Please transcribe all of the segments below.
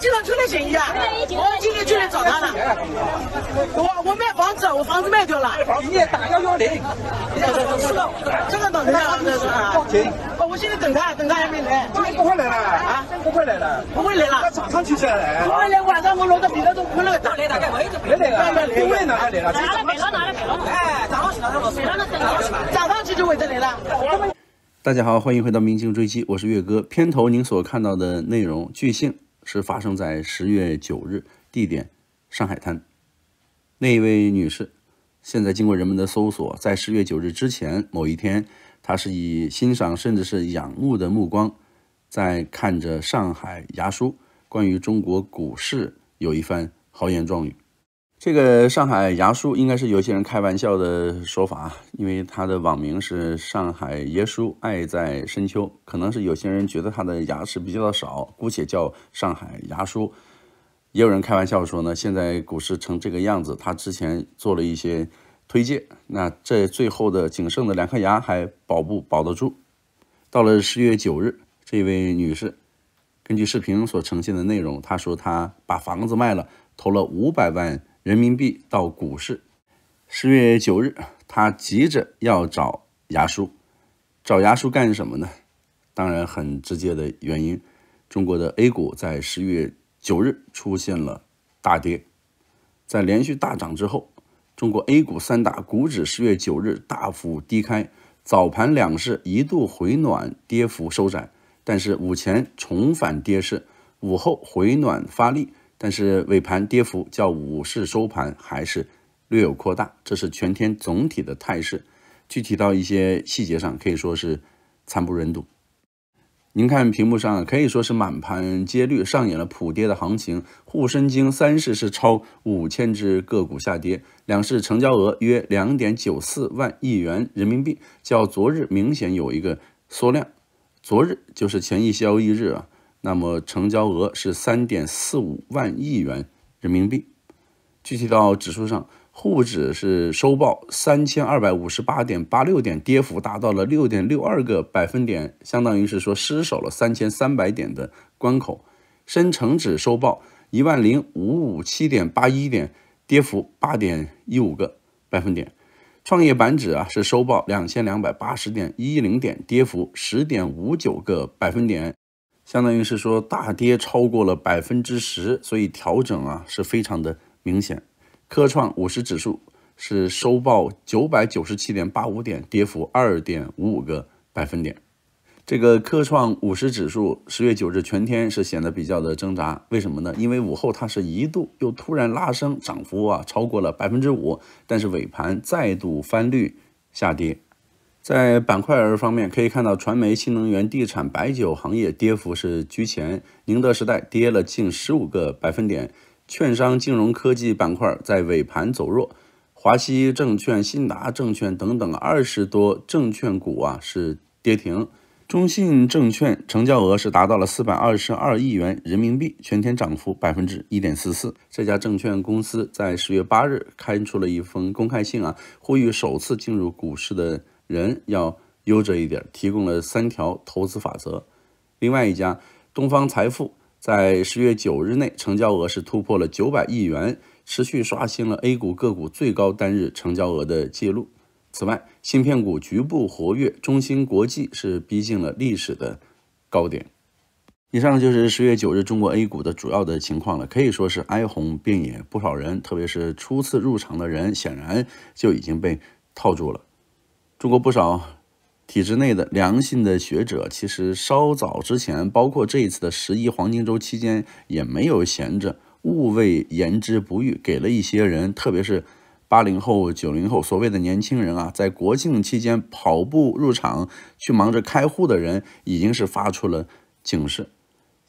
经常出来寻你啊！我今天就来找他了。我我卖房子，我房子卖掉了。你也打幺幺零。这个找人家了是吧？行。哦，我现在等他，等他还没来。不会来了啊？不会来了？不会来了。早上就下来。不会来，晚上我拿到电脑都不能打。不来了，不会来了。来了，不会来了。来了，上早上去，早上去，早上去，早上去，早早上去，早上去，早上去，早上去，早上去，是发生在十月九日，地点上海滩。那一位女士，现在经过人们的搜索，在十月九日之前某一天，她是以欣赏甚至是仰慕的目光，在看着上海牙叔关于中国股市有一番豪言壮语。这个上海牙叔应该是有些人开玩笑的说法，因为他的网名是上海耶叔，爱在深秋，可能是有些人觉得他的牙齿比较的少，姑且叫上海牙叔。也有人开玩笑说呢，现在股市成这个样子，他之前做了一些推介，那这最后的仅剩的两颗牙还保不保得住？到了十月九日，这位女士根据视频所呈现的内容，她说她把房子卖了，投了五百万。人民币到股市。十月九日，他急着要找牙叔，找牙叔干什么呢？当然，很直接的原因，中国的 A 股在十月九日出现了大跌。在连续大涨之后，中国 A 股三大股指十月九日大幅低开，早盘两市一度回暖，跌幅收窄，但是午前重返跌势，午后回暖发力。但是尾盘跌幅较午市收盘还是略有扩大，这是全天总体的态势。具体到一些细节上，可以说是惨不忍睹。您看屏幕上可以说是满盘皆绿，上演了普跌的行情。沪深经三市是超五千只个股下跌，两市成交额约两点九四万亿元人民币，较昨日明显有一个缩量。昨日就是前一交易日啊。那么成交额是三点四五万亿元人民币。具体到指数上，沪指是收报三千二百五十八点八六点，跌幅达到了六点六二个百分点，相当于是说失守了三千三百点的关口。深成指收报一万零五五七点八一点，跌幅八点一五个百分点。创业板指啊是收报两千两百八十点一零点，跌幅十点五九个百分点。相当于是说大跌超过了百分之十，所以调整啊是非常的明显。科创五十指数是收报九百九十七点八五点，跌幅二点五五个百分点。这个科创五十指数十月九日全天是显得比较的挣扎，为什么呢？因为午后它是一度又突然拉升，涨幅啊超过了百分之五，但是尾盘再度翻绿下跌。在板块儿方面，可以看到传媒、新能源、地产、白酒行业跌幅是居前，宁德时代跌了近十五个百分点。券商、金融科技板块在尾盘走弱，华西证券、信达证券等等二十多证券股啊是跌停。中信证券成交额是达到了四百二十二亿元人民币，全天涨幅百分之一点四四。这家证券公司在十月八日开出了一封公开信啊，呼吁首次进入股市的。人要悠着一点，提供了三条投资法则。另外一家东方财富在十月九日内成交额是突破了九百亿元，持续刷新了 A 股个股最高单日成交额的记录。此外，芯片股局部活跃，中芯国际是逼近了历史的高点。以上就是十月九日中国 A 股的主要的情况了，可以说是哀鸿遍野，不少人，特别是初次入场的人，显然就已经被套住了。中国不少体制内的良性的学者，其实稍早之前，包括这一次的十一黄金周期间，也没有闲着。勿谓言之不预，给了一些人，特别是八零后、九零后所谓的年轻人啊，在国庆期间跑步入场去忙着开户的人，已经是发出了警示。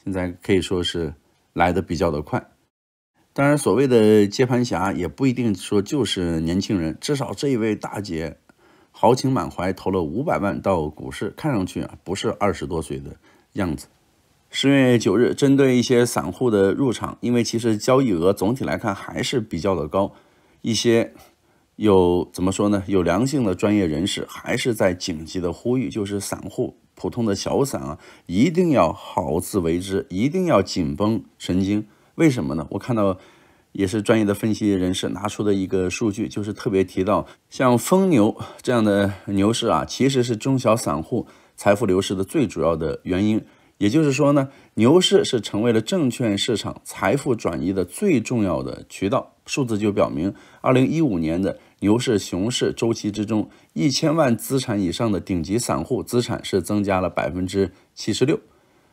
现在可以说是来的比较的快。当然，所谓的接盘侠也不一定说就是年轻人，至少这一位大姐。豪情满怀，投了五百万到股市，看上去啊不是二十多岁的样子。十月九日，针对一些散户的入场，因为其实交易额总体来看还是比较的高，一些有怎么说呢？有良性的专业人士还是在紧急的呼吁，就是散户、普通的小散啊，一定要好自为之，一定要紧绷神经。为什么呢？我看到。也是专业的分析人士拿出的一个数据，就是特别提到，像疯牛这样的牛市啊，其实是中小散户财富流失的最主要的原因。也就是说呢，牛市是成为了证券市场财富转移的最重要的渠道。数字就表明，二零一五年的牛市熊市周期之中，一千万资产以上的顶级散户资产是增加了百分之七十六。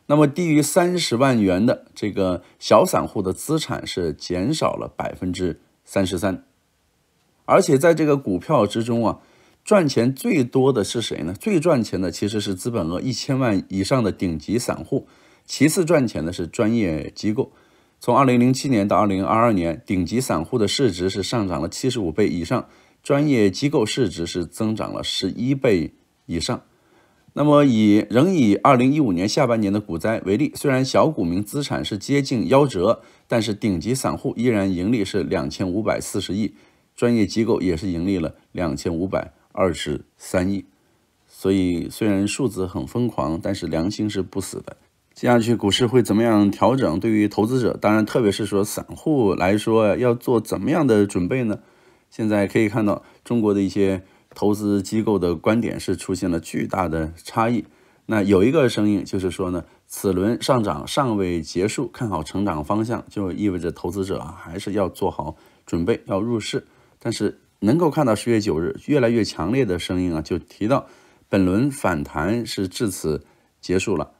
那么低于三十万元的这个小散户的资产是减少了百分之三十三，而且在这个股票之中啊，赚钱最多的是谁呢？最赚钱的其实是资本额一千万以上的顶级散户，其次赚钱的是专业机构。从二零零七年到二零二二年，顶级散户的市值是上涨了七十五倍以上，专业机构市值是增长了十一倍以上。那么以仍以二零一五年下半年的股灾为例，虽然小股民资产是接近夭折，但是顶级散户依然盈利是两千五百四十亿，专业机构也是盈利了两千五百二十三亿。所以虽然数字很疯狂，但是良心是不死的。接下去股市会怎么样调整？对于投资者，当然特别是说散户来说，要做怎么样的准备呢？现在可以看到中国的一些。投资机构的观点是出现了巨大的差异。那有一个声音就是说呢，此轮上涨尚未结束，看好成长方向，就意味着投资者啊还是要做好准备，要入市。但是能够看到十月九日越来越强烈的声音啊，就提到本轮反弹是至此结束了，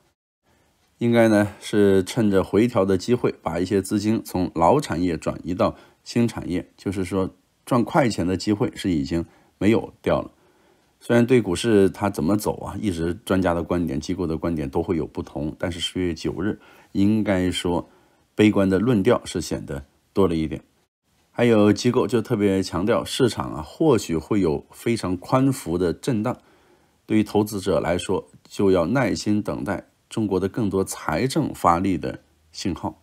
应该呢是趁着回调的机会，把一些资金从老产业转移到新产业，就是说赚快钱的机会是已经。没有掉了，虽然对股市它怎么走啊，一直专家的观点、机构的观点都会有不同，但是十月九日应该说，悲观的论调是显得多了一点。还有机构就特别强调，市场啊或许会有非常宽幅的震荡，对于投资者来说就要耐心等待中国的更多财政发力的信号。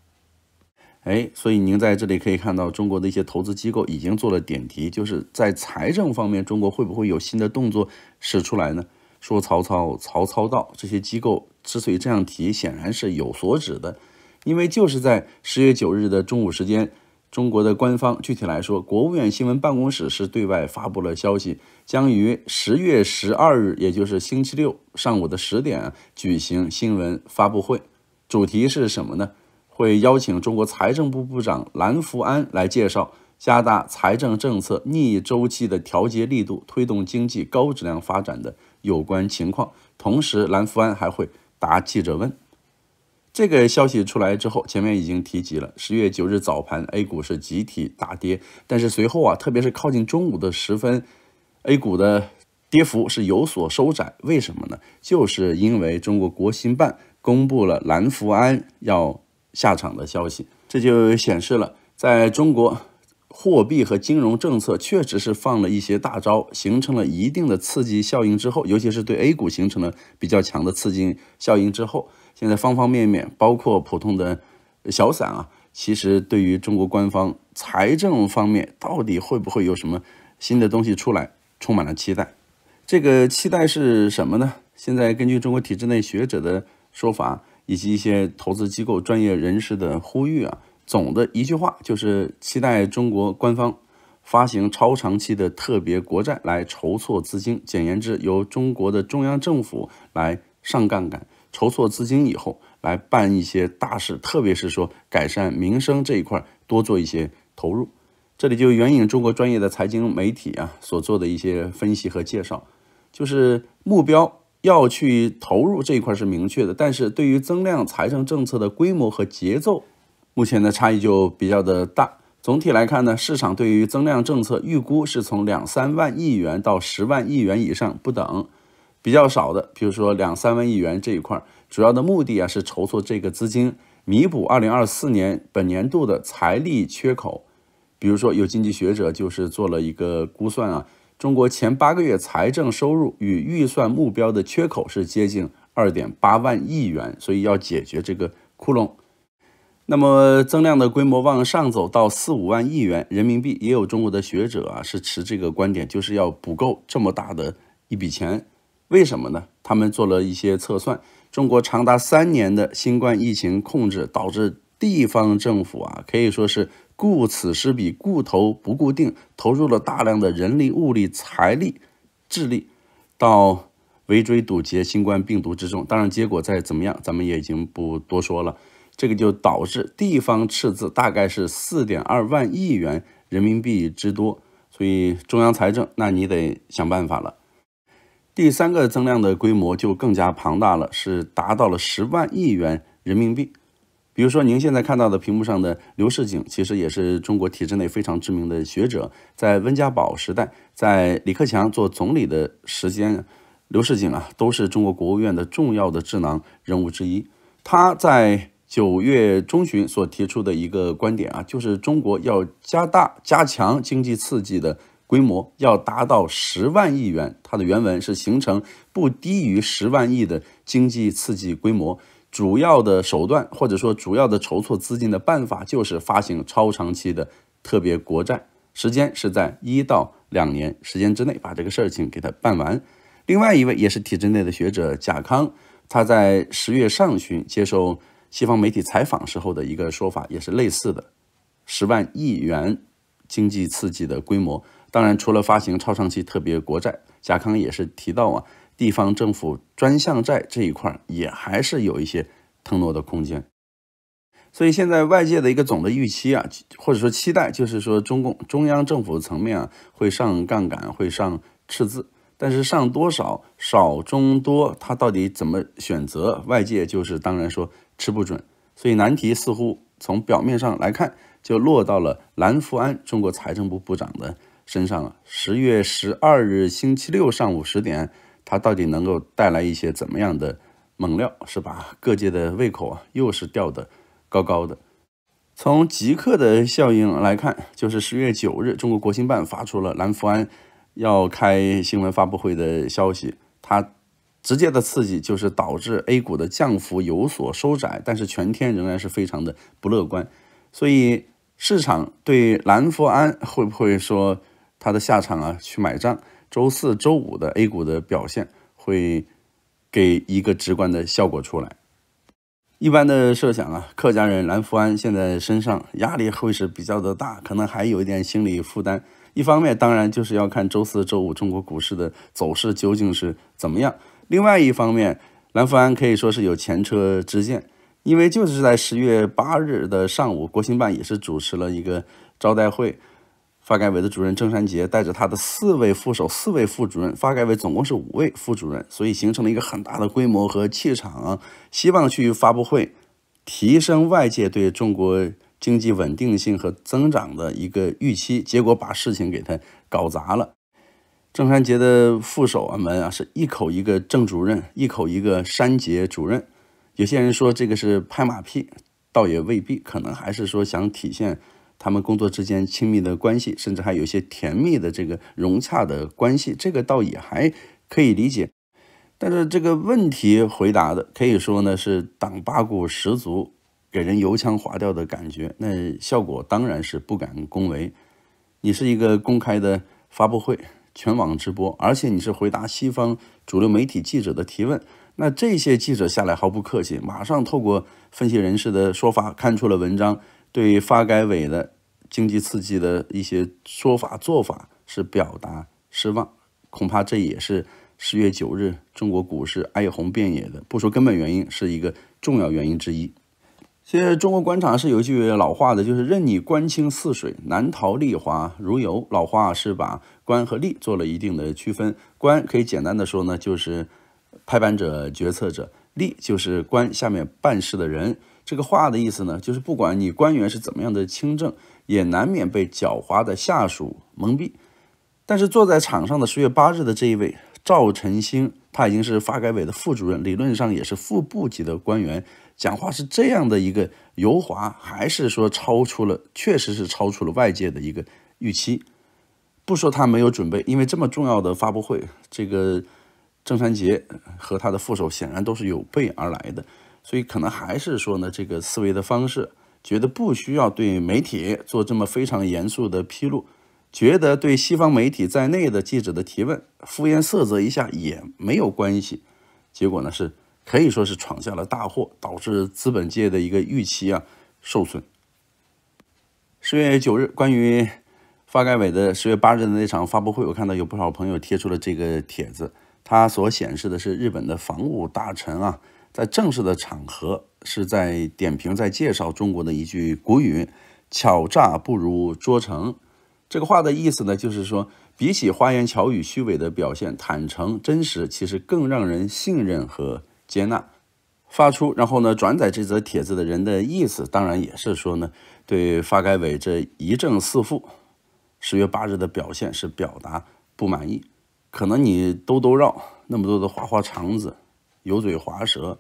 哎，所以您在这里可以看到，中国的一些投资机构已经做了点题，就是在财政方面，中国会不会有新的动作使出来呢？说曹操，曹操到。这些机构之所以这样提，显然是有所指的，因为就是在十月九日的中午时间，中国的官方，具体来说，国务院新闻办公室是对外发布了消息，将于十月十二日，也就是星期六上午的十点举行新闻发布会，主题是什么呢？会邀请中国财政部部长蓝福安来介绍加大财政政策逆周期的调节力度，推动经济高质量发展的有关情况。同时，蓝福安还会答记者问。这个消息出来之后，前面已经提及了。十月九日早盘，A 股是集体大跌，但是随后啊，特别是靠近中午的时分，A 股的跌幅是有所收窄。为什么呢？就是因为中国国新办公布了蓝福安要。下场的消息，这就显示了，在中国货币和金融政策确实是放了一些大招，形成了一定的刺激效应之后，尤其是对 A 股形成了比较强的刺激效应之后，现在方方面面，包括普通的小散啊，其实对于中国官方财政方面到底会不会有什么新的东西出来，充满了期待。这个期待是什么呢？现在根据中国体制内学者的说法。以及一些投资机构专业人士的呼吁啊，总的一句话就是期待中国官方发行超长期的特别国债来筹措资金。简言之，由中国的中央政府来上杠杆筹措资金以后，来办一些大事，特别是说改善民生这一块多做一些投入。这里就援引中国专业的财经媒体啊所做的一些分析和介绍，就是目标。要去投入这一块是明确的，但是对于增量财政政策的规模和节奏，目前的差异就比较的大。总体来看呢，市场对于增量政策预估是从两三万亿元到十万亿元以上不等。比较少的，比如说两三万亿元这一块，主要的目的啊是筹措这个资金，弥补二零二四年本年度的财力缺口。比如说，有经济学者就是做了一个估算啊。中国前八个月财政收入与预算目标的缺口是接近二点八万亿元，所以要解决这个窟窿。那么增量的规模往上走到四五万亿元人民币，也有中国的学者啊是持这个观点，就是要补够这么大的一笔钱。为什么呢？他们做了一些测算，中国长达三年的新冠疫情控制导致地方政府啊可以说是。顾此失彼，顾投不固定，投入了大量的人力、物力、财力、智力，到围追堵截新冠病毒之中。当然，结果再怎么样，咱们也已经不多说了。这个就导致地方赤字大概是四点二万亿元人民币之多，所以中央财政，那你得想办法了。第三个增量的规模就更加庞大了，是达到了十万亿元人民币。比如说，您现在看到的屏幕上的刘世锦，其实也是中国体制内非常知名的学者。在温家宝时代，在李克强做总理的时间，刘世锦啊，都是中国国务院的重要的智囊人物之一。他在九月中旬所提出的一个观点啊，就是中国要加大加强经济刺激的规模，要达到十万亿元。他的原文是形成不低于十万亿的经济刺激规模。主要的手段，或者说主要的筹措资金的办法，就是发行超长期的特别国债，时间是在一到两年时间之内把这个事情给他办完。另外一位也是体制内的学者贾康，他在十月上旬接受西方媒体采访时候的一个说法也是类似的，十万亿元经济刺激的规模。当然，除了发行超长期特别国债，贾康也是提到啊。地方政府专项债这一块也还是有一些腾挪的空间，所以现在外界的一个总的预期啊，或者说期待，就是说中共中央政府层面啊会上杠杆，会上赤字，但是上多少少中多，它到底怎么选择？外界就是当然说吃不准，所以难题似乎从表面上来看就落到了蓝福安中国财政部部长的身上了。十月十二日星期六上午十点。它到底能够带来一些怎么样的猛料，是吧？各界的胃口啊，又是吊的高高的。从极客的效应来看，就是十月九日，中国国新办发出了蓝福安要开新闻发布会的消息，它直接的刺激就是导致 A 股的降幅有所收窄，但是全天仍然是非常的不乐观。所以市场对蓝福安会不会说他的下场啊去买账？周四周五的 A 股的表现会给一个直观的效果出来。一般的设想啊，客家人蓝福安现在身上压力会是比较的大，可能还有一点心理负担。一方面，当然就是要看周四周五中国股市的走势究竟是怎么样；另外一方面，蓝福安可以说是有前车之鉴，因为就是在十月八日的上午，国新办也是主持了一个招待会。发改委的主任郑山杰带着他的四位副手、四位副主任，发改委总共是五位副主任，所以形成了一个很大的规模和气场，希望去发布会提升外界对中国经济稳定性和增长的一个预期。结果把事情给他搞砸了。郑山杰的副手啊们啊是一口一个郑主任，一口一个山杰主任。有些人说这个是拍马屁，倒也未必，可能还是说想体现。他们工作之间亲密的关系，甚至还有一些甜蜜的这个融洽的关系，这个倒也还可以理解。但是这个问题回答的可以说呢是党八股十足，给人油腔滑调的感觉。那效果当然是不敢恭维。你是一个公开的发布会，全网直播，而且你是回答西方主流媒体记者的提问。那这些记者下来毫不客气，马上透过分析人士的说法看出了文章。对发改委的经济刺激的一些说法做法是表达失望，恐怕这也是十月九日中国股市哀鸿遍野的不说根本原因，是一个重要原因之一。现在中国官场是有一句老话的，就是“任你官清似水，难逃利华如油”。老话是把官和吏做了一定的区分，官可以简单的说呢，就是拍板者、决策者；吏就是官下面办事的人。这个话的意思呢，就是不管你官员是怎么样的清正，也难免被狡猾的下属蒙蔽。但是坐在场上的十月八日的这一位赵辰昕，他已经是发改委的副主任，理论上也是副部级的官员。讲话是这样的一个油滑，还是说超出了，确实是超出了外界的一个预期。不说他没有准备，因为这么重要的发布会，这个郑山杰和他的副手显然都是有备而来的。所以可能还是说呢，这个思维的方式，觉得不需要对媒体做这么非常严肃的披露，觉得对西方媒体在内的记者的提问敷衍塞责一下也没有关系。结果呢，是可以说是闯下了大祸，导致资本界的一个预期啊受损。十月九日，关于发改委的十月八日的那场发布会，我看到有不少朋友贴出了这个帖子，它所显示的是日本的防务大臣啊。在正式的场合，是在点评，在介绍中国的一句古语：“巧诈不如拙诚。”这个话的意思呢，就是说，比起花言巧语、虚伪的表现，坦诚真实其实更让人信任和接纳。发出然后呢，转载这则帖子的人的意思，当然也是说呢，对发改委这一正四负，十月八日的表现是表达不满意。可能你兜兜绕那么多的花花肠子。油嘴滑舌，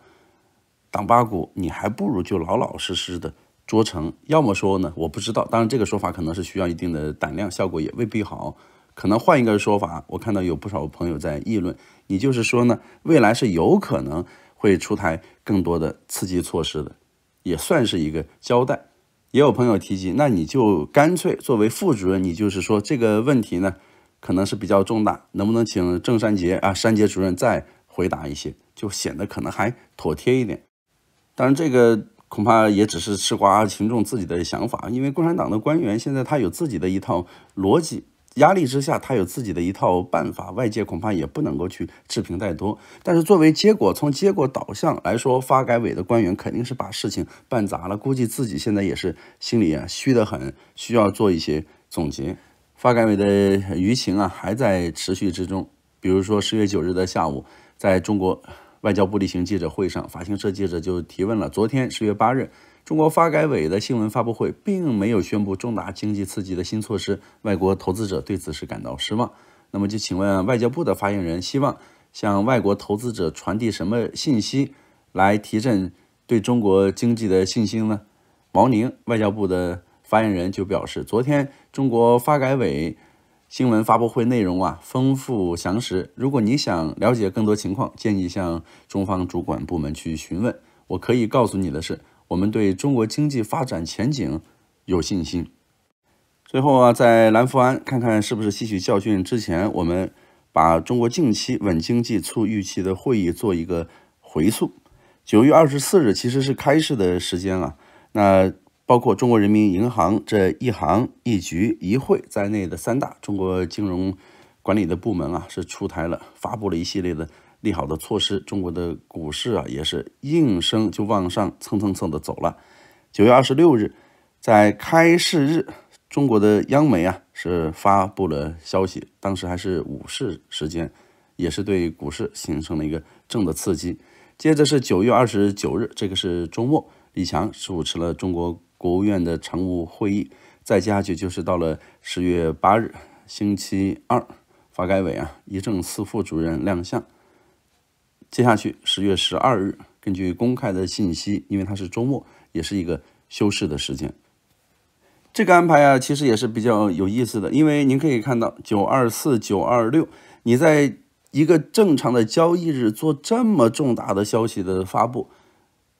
挡八股，你还不如就老老实实的捉成。要么说呢，我不知道。当然，这个说法可能是需要一定的胆量，效果也未必好。可能换一个说法，我看到有不少朋友在议论。你就是说呢，未来是有可能会出台更多的刺激措施的，也算是一个交代。也有朋友提及，那你就干脆作为副主任，你就是说这个问题呢，可能是比较重大，能不能请郑山杰啊，山杰主任再回答一些？就显得可能还妥帖一点，当然这个恐怕也只是吃瓜群众自己的想法，因为共产党的官员现在他有自己的一套逻辑，压力之下他有自己的一套办法，外界恐怕也不能够去置评太多。但是作为结果，从结果导向来说，发改委的官员肯定是把事情办砸了，估计自己现在也是心里啊虚得很，需要做一些总结。发改委的舆情啊还在持续之中，比如说十月九日的下午，在中国。外交部例行记者会上，法新社记者就提问了：昨天十月八日，中国发改委的新闻发布会并没有宣布重大经济刺激的新措施，外国投资者对此是感到失望。那么就请问外交部的发言人，希望向外国投资者传递什么信息，来提振对中国经济的信心呢？毛宁，外交部的发言人就表示，昨天中国发改委。新闻发布会内容啊，丰富详实。如果你想了解更多情况，建议向中方主管部门去询问。我可以告诉你的是，我们对中国经济发展前景有信心。最后啊，在蓝福安看看是不是吸取教训。之前我们把中国近期稳经济促预期的会议做一个回溯。九月二十四日其实是开市的时间啊，那包括中国人民银行这一行一局一会在内的三大中国金融管理的部门啊，是出台了发布了一系列的利好的措施。中国的股市啊，也是应声就往上蹭蹭蹭的走了。九月二十六日，在开市日，中国的央媒啊是发布了消息，当时还是午市时间，也是对股市形成了一个正的刺激。接着是九月二十九日，这个是周末，李强主持了中国。国务院的常务会议，再下去就是到了十月八日，星期二，发改委啊，一正四副主任亮相。接下去十月十二日，根据公开的信息，因为它是周末，也是一个休市的时间。这个安排啊，其实也是比较有意思的，因为您可以看到九二四、九二六，你在一个正常的交易日做这么重大的消息的发布。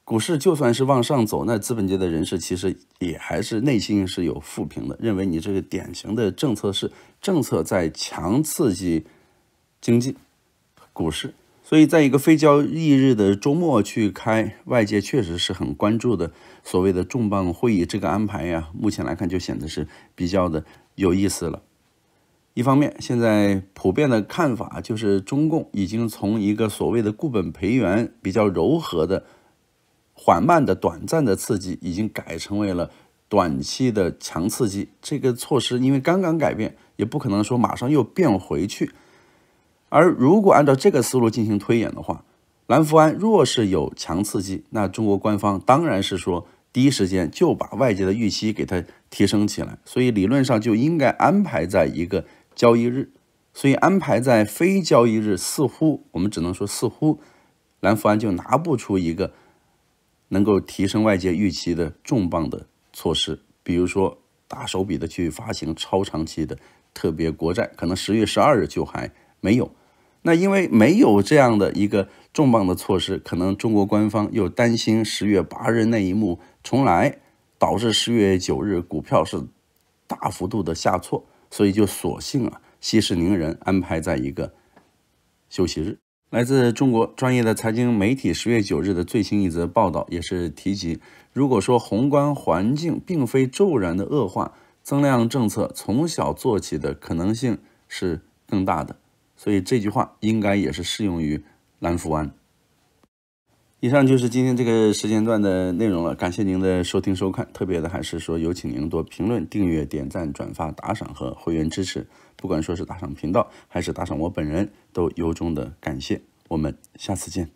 股市就算是往上走，那资本界的人士其实也还是内心是有负评的，认为你这个典型的政策是政策在强刺激经济股市。所以，在一个非交易日的周末去开，外界确实是很关注的所谓的重磅会议这个安排呀。目前来看，就显得是比较的有意思了。一方面，现在普遍的看法就是中共已经从一个所谓的固本培元、比较柔和的。缓慢的、短暂的刺激已经改成为了短期的强刺激。这个措施因为刚刚改变，也不可能说马上又变回去。而如果按照这个思路进行推演的话，蓝福安若是有强刺激，那中国官方当然是说第一时间就把外界的预期给它提升起来。所以理论上就应该安排在一个交易日。所以安排在非交易日，似乎我们只能说似乎蓝福安就拿不出一个。能够提升外界预期的重磅的措施，比如说大手笔的去发行超长期的特别国债，可能十月十二日就还没有。那因为没有这样的一个重磅的措施，可能中国官方又担心十月八日那一幕重来，导致十月九日股票是大幅度的下挫，所以就索性啊息事宁人，安排在一个休息日。来自中国专业的财经媒体十月九日的最新一则报道也是提及，如果说宏观环境并非骤然的恶化，增量政策从小做起的可能性是更大的，所以这句话应该也是适用于蓝福安。以上就是今天这个时间段的内容了，感谢您的收听收看，特别的还是说有请您多评论、订阅、点赞、转发、打赏和会员支持。不管说是打赏频道，还是打赏我本人，都由衷的感谢。我们下次见。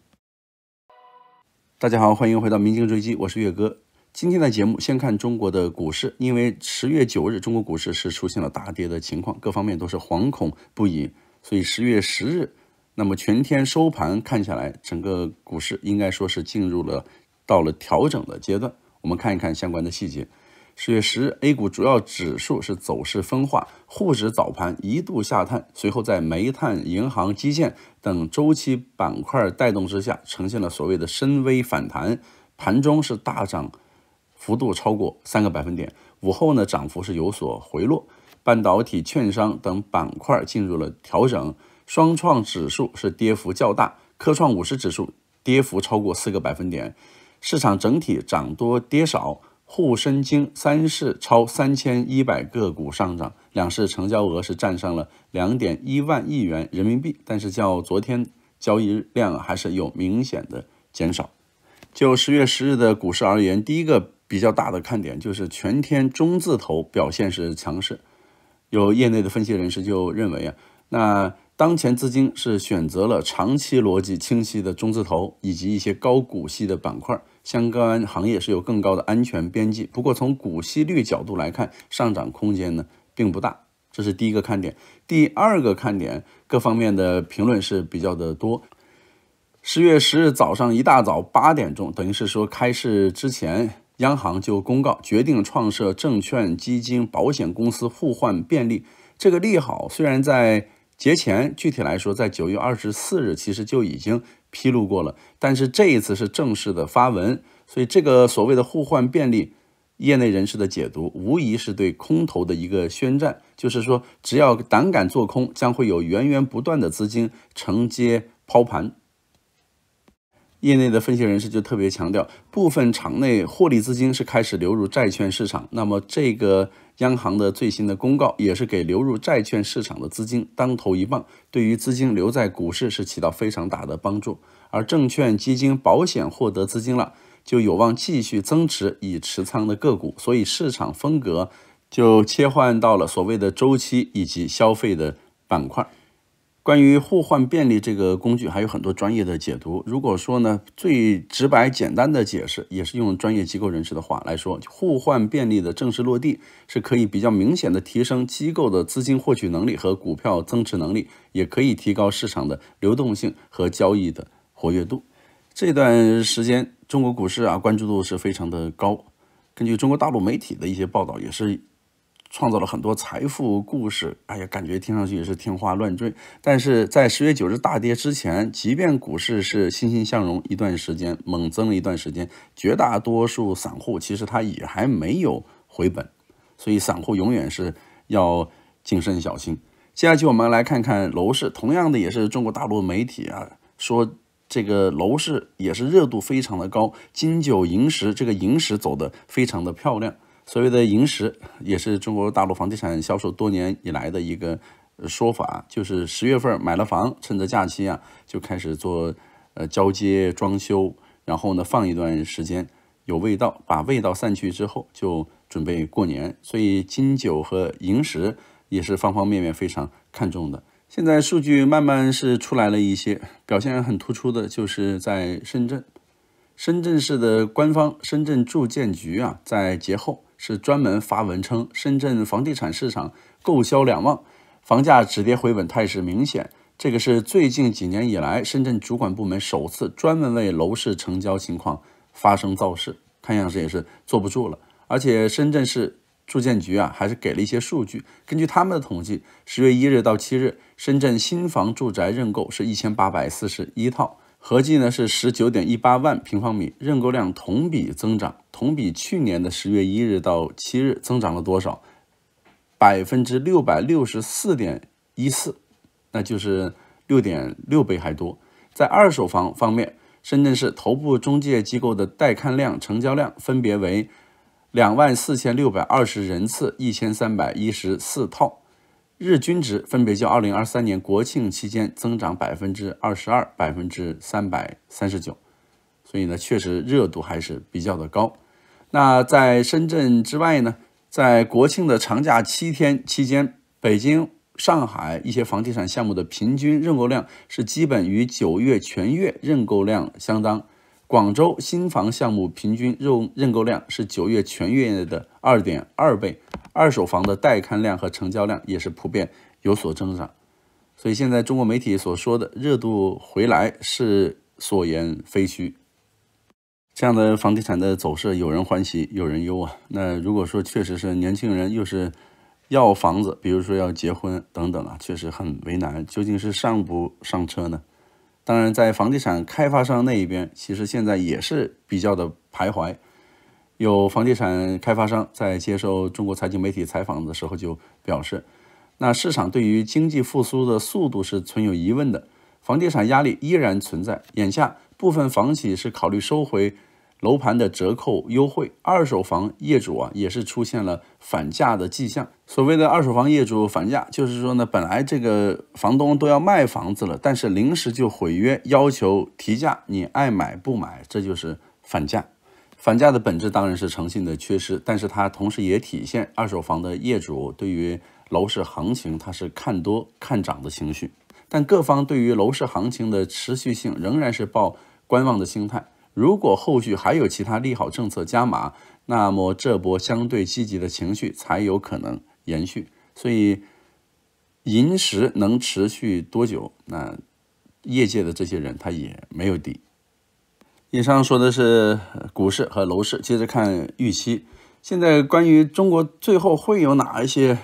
大家好，欢迎回到《民警追击》，我是岳哥。今天的节目先看中国的股市，因为十月九日中国股市是出现了大跌的情况，各方面都是惶恐不已。所以十月十日，那么全天收盘看下来，整个股市应该说是进入了到了调整的阶段。我们看一看相关的细节。十月十日，A 股主要指数是走势分化，沪指早盘一度下探，随后在煤炭、银行、基建等周期板块带动之下，呈现了所谓的深 V 反弹。盘中是大涨，幅度超过三个百分点。午后呢，涨幅是有所回落，半导体、券商等板块进入了调整。双创指数是跌幅较大，科创五十指数跌幅超过四个百分点，市场整体涨多跌少。沪深经三市超三千一百个股上涨，两市成交额是站上了两点一万亿元人民币，但是较昨天交易量还是有明显的减少。就十月十日的股市而言，第一个比较大的看点就是全天中字头表现是强势，有业内的分析人士就认为啊，那当前资金是选择了长期逻辑清晰的中字头以及一些高股息的板块。相关行业是有更高的安全边际，不过从股息率角度来看，上涨空间呢并不大，这是第一个看点。第二个看点，各方面的评论是比较的多。十月十日早上一大早八点钟，等于是说开市之前，央行就公告决定创设证券基金保险公司互换便利，这个利好虽然在节前，具体来说在九月二十四日其实就已经。披露过了，但是这一次是正式的发文，所以这个所谓的互换便利，业内人士的解读无疑是对空头的一个宣战，就是说只要胆敢做空，将会有源源不断的资金承接抛盘。业内的分析人士就特别强调，部分场内获利资金是开始流入债券市场，那么这个。央行的最新的公告也是给流入债券市场的资金当头一棒，对于资金留在股市是起到非常大的帮助，而证券基金保险获得资金了，就有望继续增持已持仓的个股，所以市场风格就切换到了所谓的周期以及消费的板块。关于互换便利这个工具，还有很多专业的解读。如果说呢，最直白简单的解释，也是用专业机构人士的话来说，互换便利的正式落地，是可以比较明显的提升机构的资金获取能力和股票增持能力，也可以提高市场的流动性和交易的活跃度。这段时间，中国股市啊，关注度是非常的高。根据中国大陆媒体的一些报道，也是。创造了很多财富故事，哎呀，感觉听上去也是天花乱坠。但是在十月九日大跌之前，即便股市是欣欣向荣一段时间，猛增了一段时间，绝大多数散户其实他也还没有回本，所以散户永远是要谨慎小心。接下去我们来看看楼市，同样的也是中国大陆媒体啊，说这个楼市也是热度非常的高，金九银十，这个银十走的非常的漂亮。所谓的“萤石，也是中国大陆房地产销售多年以来的一个说法，就是十月份买了房，趁着假期啊就开始做呃交接装修，然后呢放一段时间有味道，把味道散去之后就准备过年。所以金九和萤石也是方方面面非常看重的。现在数据慢慢是出来了一些，表现很突出的就是在深圳，深圳市的官方深圳住建局啊在节后。是专门发文称，深圳房地产市场购销两旺，房价止跌回稳态势明显。这个是最近几年以来，深圳主管部门首次专门为楼市成交情况发生造势，看样子也是坐不住了。而且深圳市住建局啊，还是给了一些数据，根据他们的统计，十月一日到七日，深圳新房住宅认购是一千八百四十一套。合计呢是十九点一八万平方米，认购量同比增长，同比去年的十月一日到七日增长了多少？百分之六百六十四点一四，那就是六点六倍还多。在二手房方面，深圳市头部中介机构的带看量、成交量分别为两万四千六百二十人次、一千三百一十四套。日均值分别较2023年国庆期间增长百分之二十二、百分之三百三十九，所以呢，确实热度还是比较的高。那在深圳之外呢，在国庆的长假七天期间，北京、上海一些房地产项目的平均认购量是基本与九月全月认购量相当。广州新房项目平均认认购量是九月全月的二点二倍，二手房的带看量和成交量也是普遍有所增长，所以现在中国媒体所说的热度回来是所言非虚。这样的房地产的走势，有人欢喜有人忧啊。那如果说确实是年轻人又是要房子，比如说要结婚等等啊，确实很为难，究竟是上不上车呢？当然，在房地产开发商那一边，其实现在也是比较的徘徊。有房地产开发商在接受中国财经媒体采访的时候就表示，那市场对于经济复苏的速度是存有疑问的，房地产压力依然存在。眼下，部分房企是考虑收回。楼盘的折扣优惠，二手房业主啊也是出现了反价的迹象。所谓的二手房业主反价，就是说呢，本来这个房东都要卖房子了，但是临时就毁约，要求提价，你爱买不买，这就是反价。反价的本质当然是诚信的缺失，但是它同时也体现二手房的业主对于楼市行情它是看多看涨的情绪，但各方对于楼市行情的持续性仍然是抱观望的心态。如果后续还有其他利好政策加码，那么这波相对积极的情绪才有可能延续。所以，银十能持续多久？那业界的这些人他也没有底。以上说的是股市和楼市，接着看预期。现在关于中国最后会有哪一些，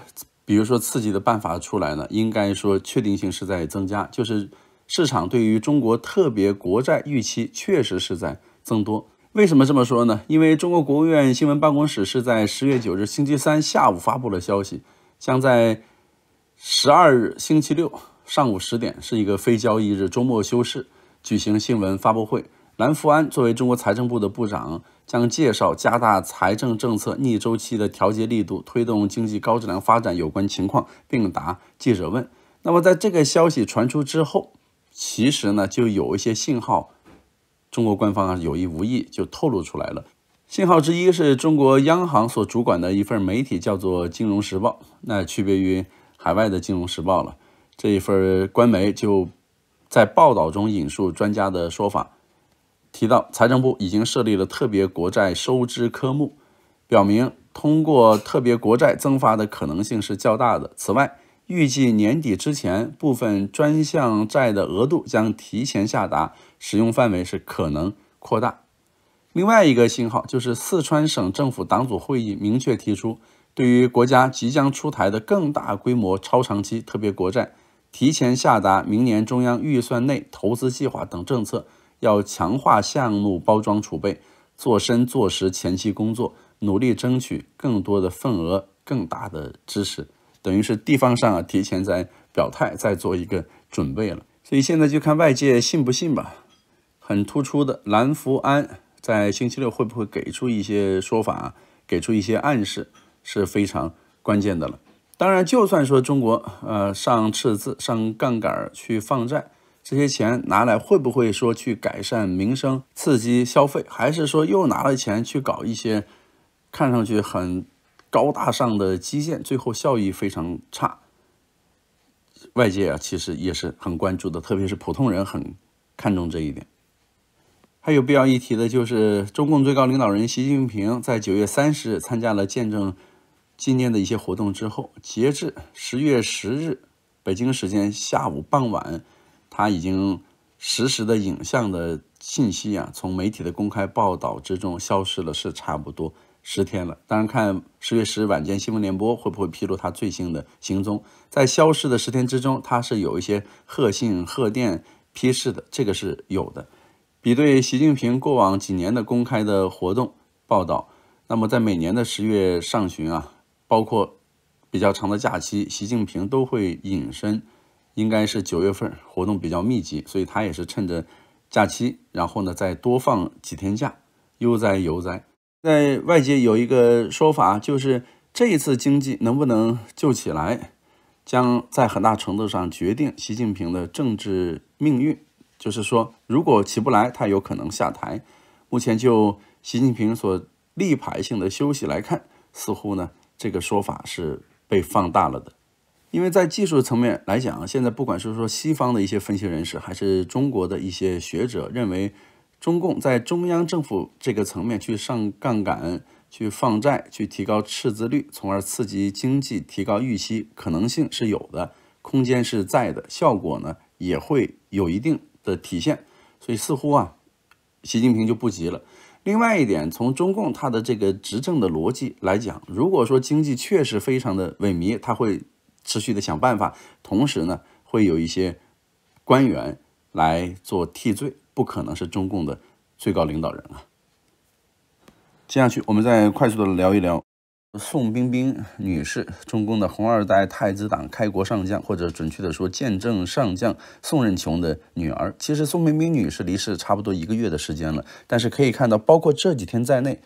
比如说刺激的办法出来呢？应该说确定性是在增加，就是。市场对于中国特别国债预期确实是在增多。为什么这么说呢？因为中国国务院新闻办公室是在十月九日星期三下午发布了消息，将在十二日星期六上午十点，是一个非交易日、周末休市，举行新闻发布会。蓝福安作为中国财政部的部长，将介绍加大财政政策逆周期的调节力度，推动经济高质量发展有关情况，并答记者问。那么，在这个消息传出之后，其实呢，就有一些信号，中国官方啊有意无意就透露出来了。信号之一是中国央行所主管的一份媒体叫做《金融时报》，那区别于海外的《金融时报》了。这一份官媒就在报道中引述专家的说法，提到财政部已经设立了特别国债收支科目，表明通过特别国债增发的可能性是较大的。此外，预计年底之前，部分专项债的额度将提前下达，使用范围是可能扩大。另外一个信号就是，四川省政府党组会议明确提出，对于国家即将出台的更大规模超长期特别国债，提前下达明年中央预算内投资计划等政策，要强化项目包装储备，做深做实前期工作，努力争取更多的份额、更大的支持。等于是地方上啊，提前在表态，在做一个准备了。所以现在就看外界信不信吧。很突出的，蓝福安在星期六会不会给出一些说法，给出一些暗示，是非常关键的了。当然，就算说中国呃上赤字、上杠杆去放债，这些钱拿来会不会说去改善民生、刺激消费，还是说又拿了钱去搞一些看上去很。高大上的基建，最后效益非常差。外界啊，其实也是很关注的，特别是普通人很看重这一点。还有必要一提的就是，中共最高领导人习近平在九月三十日参加了见证纪念的一些活动之后，截至十月十日，北京时间下午傍晚，他已经实时的影像的信息啊，从媒体的公开报道之中消失了，是差不多。十天了，当然看十月十日晚间《新闻联播》会不会披露他最新的行踪。在消失的十天之中，他是有一些贺信、贺电、批示的，这个是有的。比对习近平过往几年的公开的活动报道，那么在每年的十月上旬啊，包括比较长的假期，习近平都会隐身。应该是九月份活动比较密集，所以他也是趁着假期，然后呢再多放几天假，悠哉悠哉。在外界有一个说法，就是这一次经济能不能救起来，将在很大程度上决定习近平的政治命运。就是说，如果起不来，他有可能下台。目前就习近平所立牌性的休息来看，似乎呢这个说法是被放大了的。因为在技术层面来讲，现在不管是说西方的一些分析人士，还是中国的一些学者，认为。中共在中央政府这个层面去上杠杆、去放债、去提高赤字率，从而刺激经济、提高预期，可能性是有的，空间是在的，效果呢也会有一定的体现。所以似乎啊，习近平就不急了。另外一点，从中共他的这个执政的逻辑来讲，如果说经济确实非常的萎靡，他会持续的想办法，同时呢会有一些官员来做替罪。不可能是中共的最高领导人啊。接下去，我们再快速的聊一聊宋彬彬女士，中共的红二代、太子党、开国上将，或者准确的说，见证上将宋任穷的女儿。其实，宋彬彬女士离世差不多一个月的时间了，但是可以看到，包括这几天在内，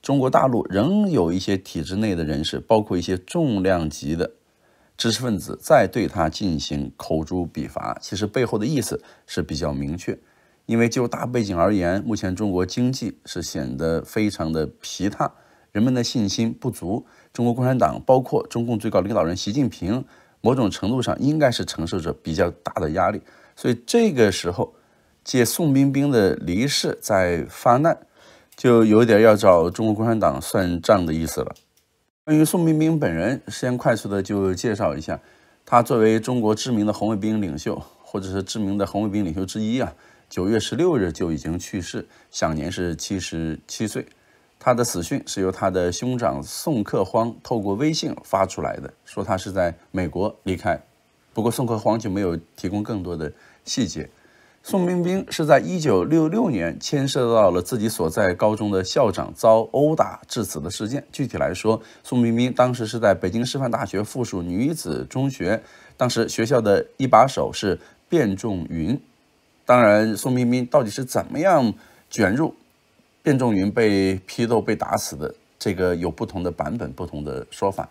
中国大陆仍有一些体制内的人士，包括一些重量级的知识分子，在对她进行口诛笔伐。其实，背后的意思是比较明确。因为就大背景而言，目前中国经济是显得非常的疲态，人们的信心不足。中国共产党，包括中共最高领导人习近平，某种程度上应该是承受着比较大的压力。所以这个时候借宋彬彬的离世在发难，就有点要找中国共产党算账的意思了。关于宋彬彬本人，先快速的就介绍一下，他作为中国知名的红卫兵领袖，或者是知名的红卫兵领袖之一啊。九月十六日就已经去世，享年是七十七岁。他的死讯是由他的兄长宋克荒透过微信发出来的，说他是在美国离开。不过宋克荒就没有提供更多的细节。宋彬彬是在一九六六年牵涉到了自己所在高中的校长遭殴打致死的事件。具体来说，宋彬彬当时是在北京师范大学附属女子中学，当时学校的一把手是卞仲云。当然，宋彬彬到底是怎么样卷入卞仲云被批斗被打死的这个有不同的版本、不同的说法。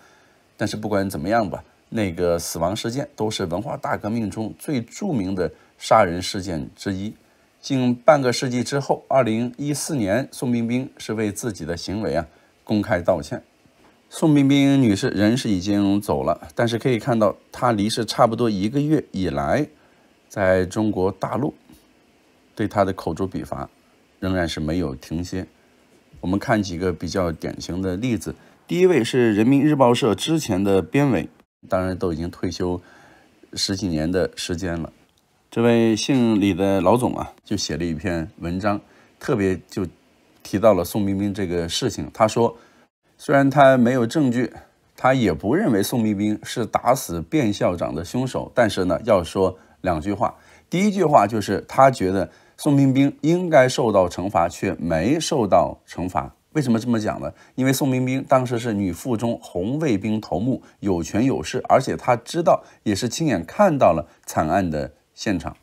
但是不管怎么样吧，那个死亡事件都是文化大革命中最著名的杀人事件之一。近半个世纪之后，二零一四年，宋彬彬是为自己的行为啊公开道歉。宋彬彬女士人是已经走了，但是可以看到，她离世差不多一个月以来，在中国大陆。对他的口诛笔伐，仍然是没有停歇。我们看几个比较典型的例子。第一位是人民日报社之前的编委，当然都已经退休十几年的时间了。这位姓李的老总啊，就写了一篇文章，特别就提到了宋彬彬这个事情。他说，虽然他没有证据，他也不认为宋彬彬是打死卞校长的凶手，但是呢，要说两句话。第一句话就是他觉得。宋彬彬应该受到惩罚，却没受到惩罚。为什么这么讲呢？因为宋彬彬当时是女附中红卫兵头目，有权有势，而且他知道，也是亲眼看到了惨案的现场。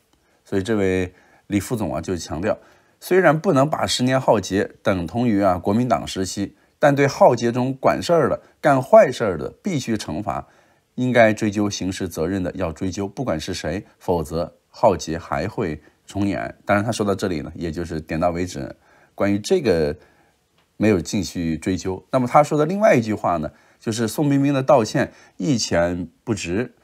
所以，这位李副总啊，就强调：虽然不能把十年浩劫等同于啊国民党时期，但对浩劫中管事儿的、干坏事儿的，必须惩罚，应该追究刑事责任的要追究，不管是谁，否则浩劫还会。重演，当然他说到这里呢，也就是点到为止，关于这个没有继续追究。那么他说的另外一句话呢，就是宋彬彬的道歉一钱不值，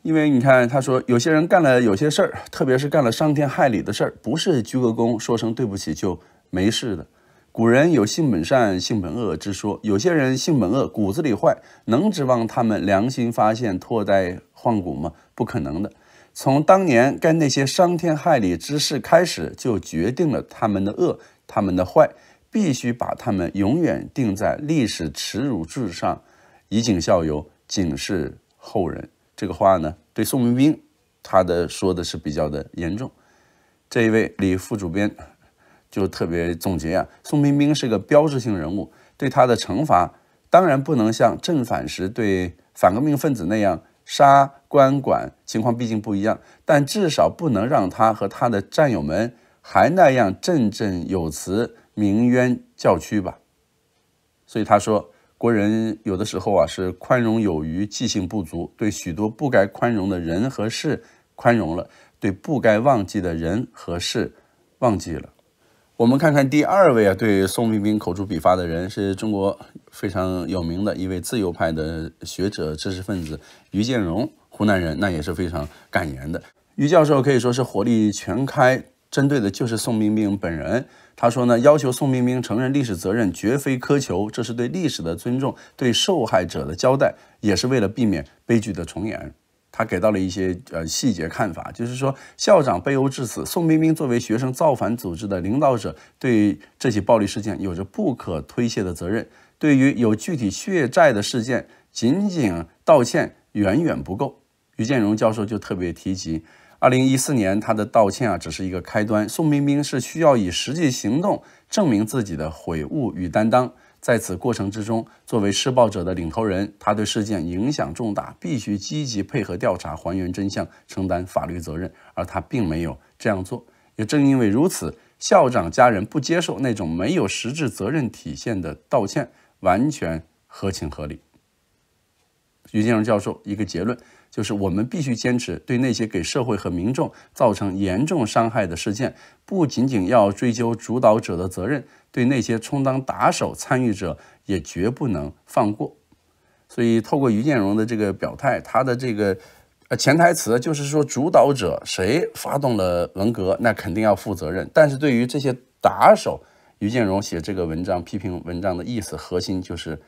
因为你看他说有些人干了有些事儿，特别是干了伤天害理的事儿，不是鞠个躬说声对不起就没事的。古人有性本善、性本恶之说，有些人性本恶，骨子里坏，能指望他们良心发现、脱胎换骨吗？不可能的。从当年干那些伤天害理之事开始，就决定了他们的恶，他们的坏，必须把他们永远钉在历史耻辱柱上，以儆效尤，警示后人。这个话呢，对宋明彬，他的说的是比较的严重。这一位李副主编就特别总结啊，宋彬兵是个标志性人物，对他的惩罚当然不能像正反时对反革命分子那样杀。关管情况毕竟不一样，但至少不能让他和他的战友们还那样振振有词、鸣冤叫屈吧。所以他说，国人有的时候啊是宽容有余、记性不足，对许多不该宽容的人和事宽容了，对不该忘记的人和事忘记了。我们看看第二位啊，对宋彬彬口诛笔伐的人是中国非常有名的一位自由派的学者、知识分子，于建荣。湖南人那也是非常敢言的。于教授可以说是火力全开，针对的就是宋冰冰本人。他说呢，要求宋冰冰承认历史责任绝非苛求，这是对历史的尊重，对受害者的交代，也是为了避免悲剧的重演。他给到了一些呃细节看法，就是说校长被殴致死，宋冰冰作为学生造反组织的领导者，对这起暴力事件有着不可推卸的责任。对于有具体血债的事件，仅仅道歉远远不够。于建荣教授就特别提及，二零一四年他的道歉啊只是一个开端，宋冰冰是需要以实际行动证明自己的悔悟与担当。在此过程之中，作为施暴者的领头人，他对事件影响重大，必须积极配合调查，还原真相，承担法律责任。而他并没有这样做，也正因为如此，校长家人不接受那种没有实质责任体现的道歉，完全合情合理。于建荣教授一个结论。就是我们必须坚持对那些给社会和民众造成严重伤害的事件，不仅仅要追究主导者的责任，对那些充当打手参与者也绝不能放过。所以，透过于建荣的这个表态，他的这个呃潜台词就是说，主导者谁发动了文革，那肯定要负责任。但是对于这些打手，于建荣写这个文章、批评文章的意思核心就是，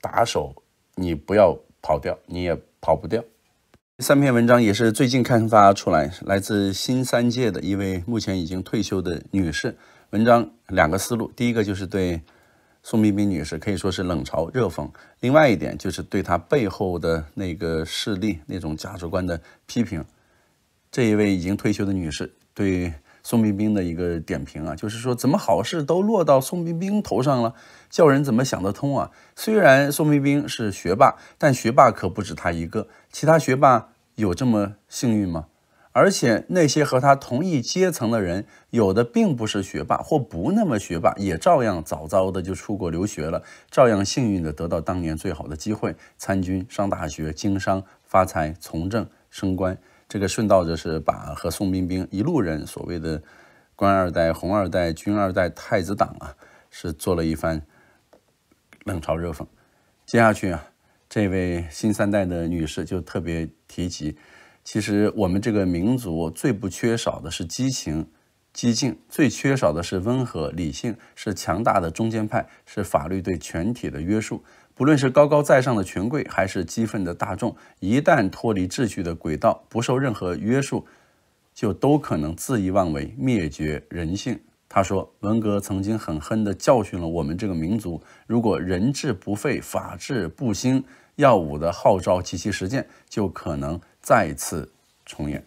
打手你不要跑掉，你也跑不掉。三篇文章也是最近刊发出来，来自新三届的一位目前已经退休的女士。文章两个思路，第一个就是对宋彬彬女士可以说是冷嘲热讽；另外一点就是对她背后的那个势力、那种价值观的批评。这一位已经退休的女士对宋彬彬的一个点评啊，就是说怎么好事都落到宋彬彬头上了，叫人怎么想得通啊？虽然宋彬彬是学霸，但学霸可不止她一个。其他学霸有这么幸运吗？而且那些和他同一阶层的人，有的并不是学霸，或不那么学霸，也照样早早的就出国留学了，照样幸运的得到当年最好的机会，参军、上大学、经商、发财、从政、升官。这个顺道就是把和宋彬彬一路人所谓的官二代、红二代、军二代、太子党啊，是做了一番冷嘲热讽。接下去啊。这位新三代的女士就特别提及，其实我们这个民族最不缺少的是激情、激进，最缺少的是温和、理性，是强大的中间派，是法律对全体的约束。不论是高高在上的权贵，还是激愤的大众，一旦脱离秩序的轨道，不受任何约束，就都可能恣意妄为，灭绝人性。他说：“文革曾经狠狠地教训了我们这个民族，如果人治不废、法治不兴，‘耀武’的号召及其实践就可能再次重演。”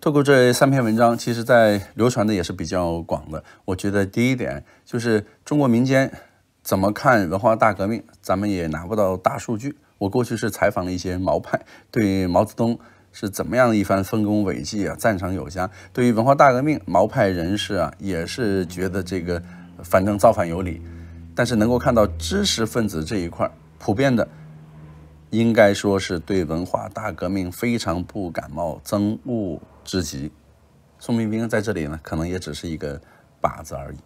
透过这三篇文章，其实在流传的也是比较广的。我觉得第一点就是中国民间怎么看文化大革命，咱们也拿不到大数据。我过去是采访了一些毛派，对毛泽东。是怎么样的一番丰功伟绩啊？赞赏有加。对于文化大革命，毛派人士啊也是觉得这个反正造反有理。但是能够看到知识分子这一块普遍的应该说是对文化大革命非常不感冒。憎恶之极。宋彬彬在这里呢，可能也只是一个靶子而已。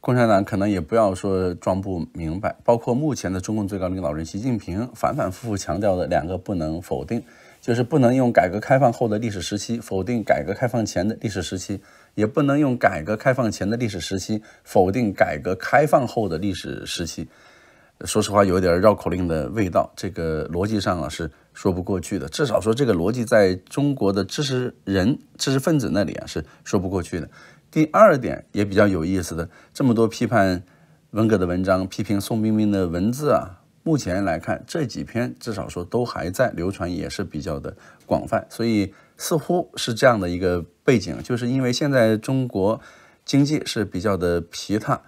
共产党可能也不要说装不明白。包括目前的中共最高领导人习近平，反反复复强调的两个不能否定。就是不能用改革开放后的历史时期否定改革开放前的历史时期，也不能用改革开放前的历史时期否定改革开放后的历史时期。说实话，有点绕口令的味道，这个逻辑上啊是说不过去的。至少说这个逻辑在中国的知识人、知识分子那里啊是说不过去的。第二点也比较有意思的，这么多批判文革的文章、批评宋彬彬的文字啊。目前来看，这几篇至少说都还在流传，也是比较的广泛，所以似乎是这样的一个背景，就是因为现在中国经济是比较的疲沓，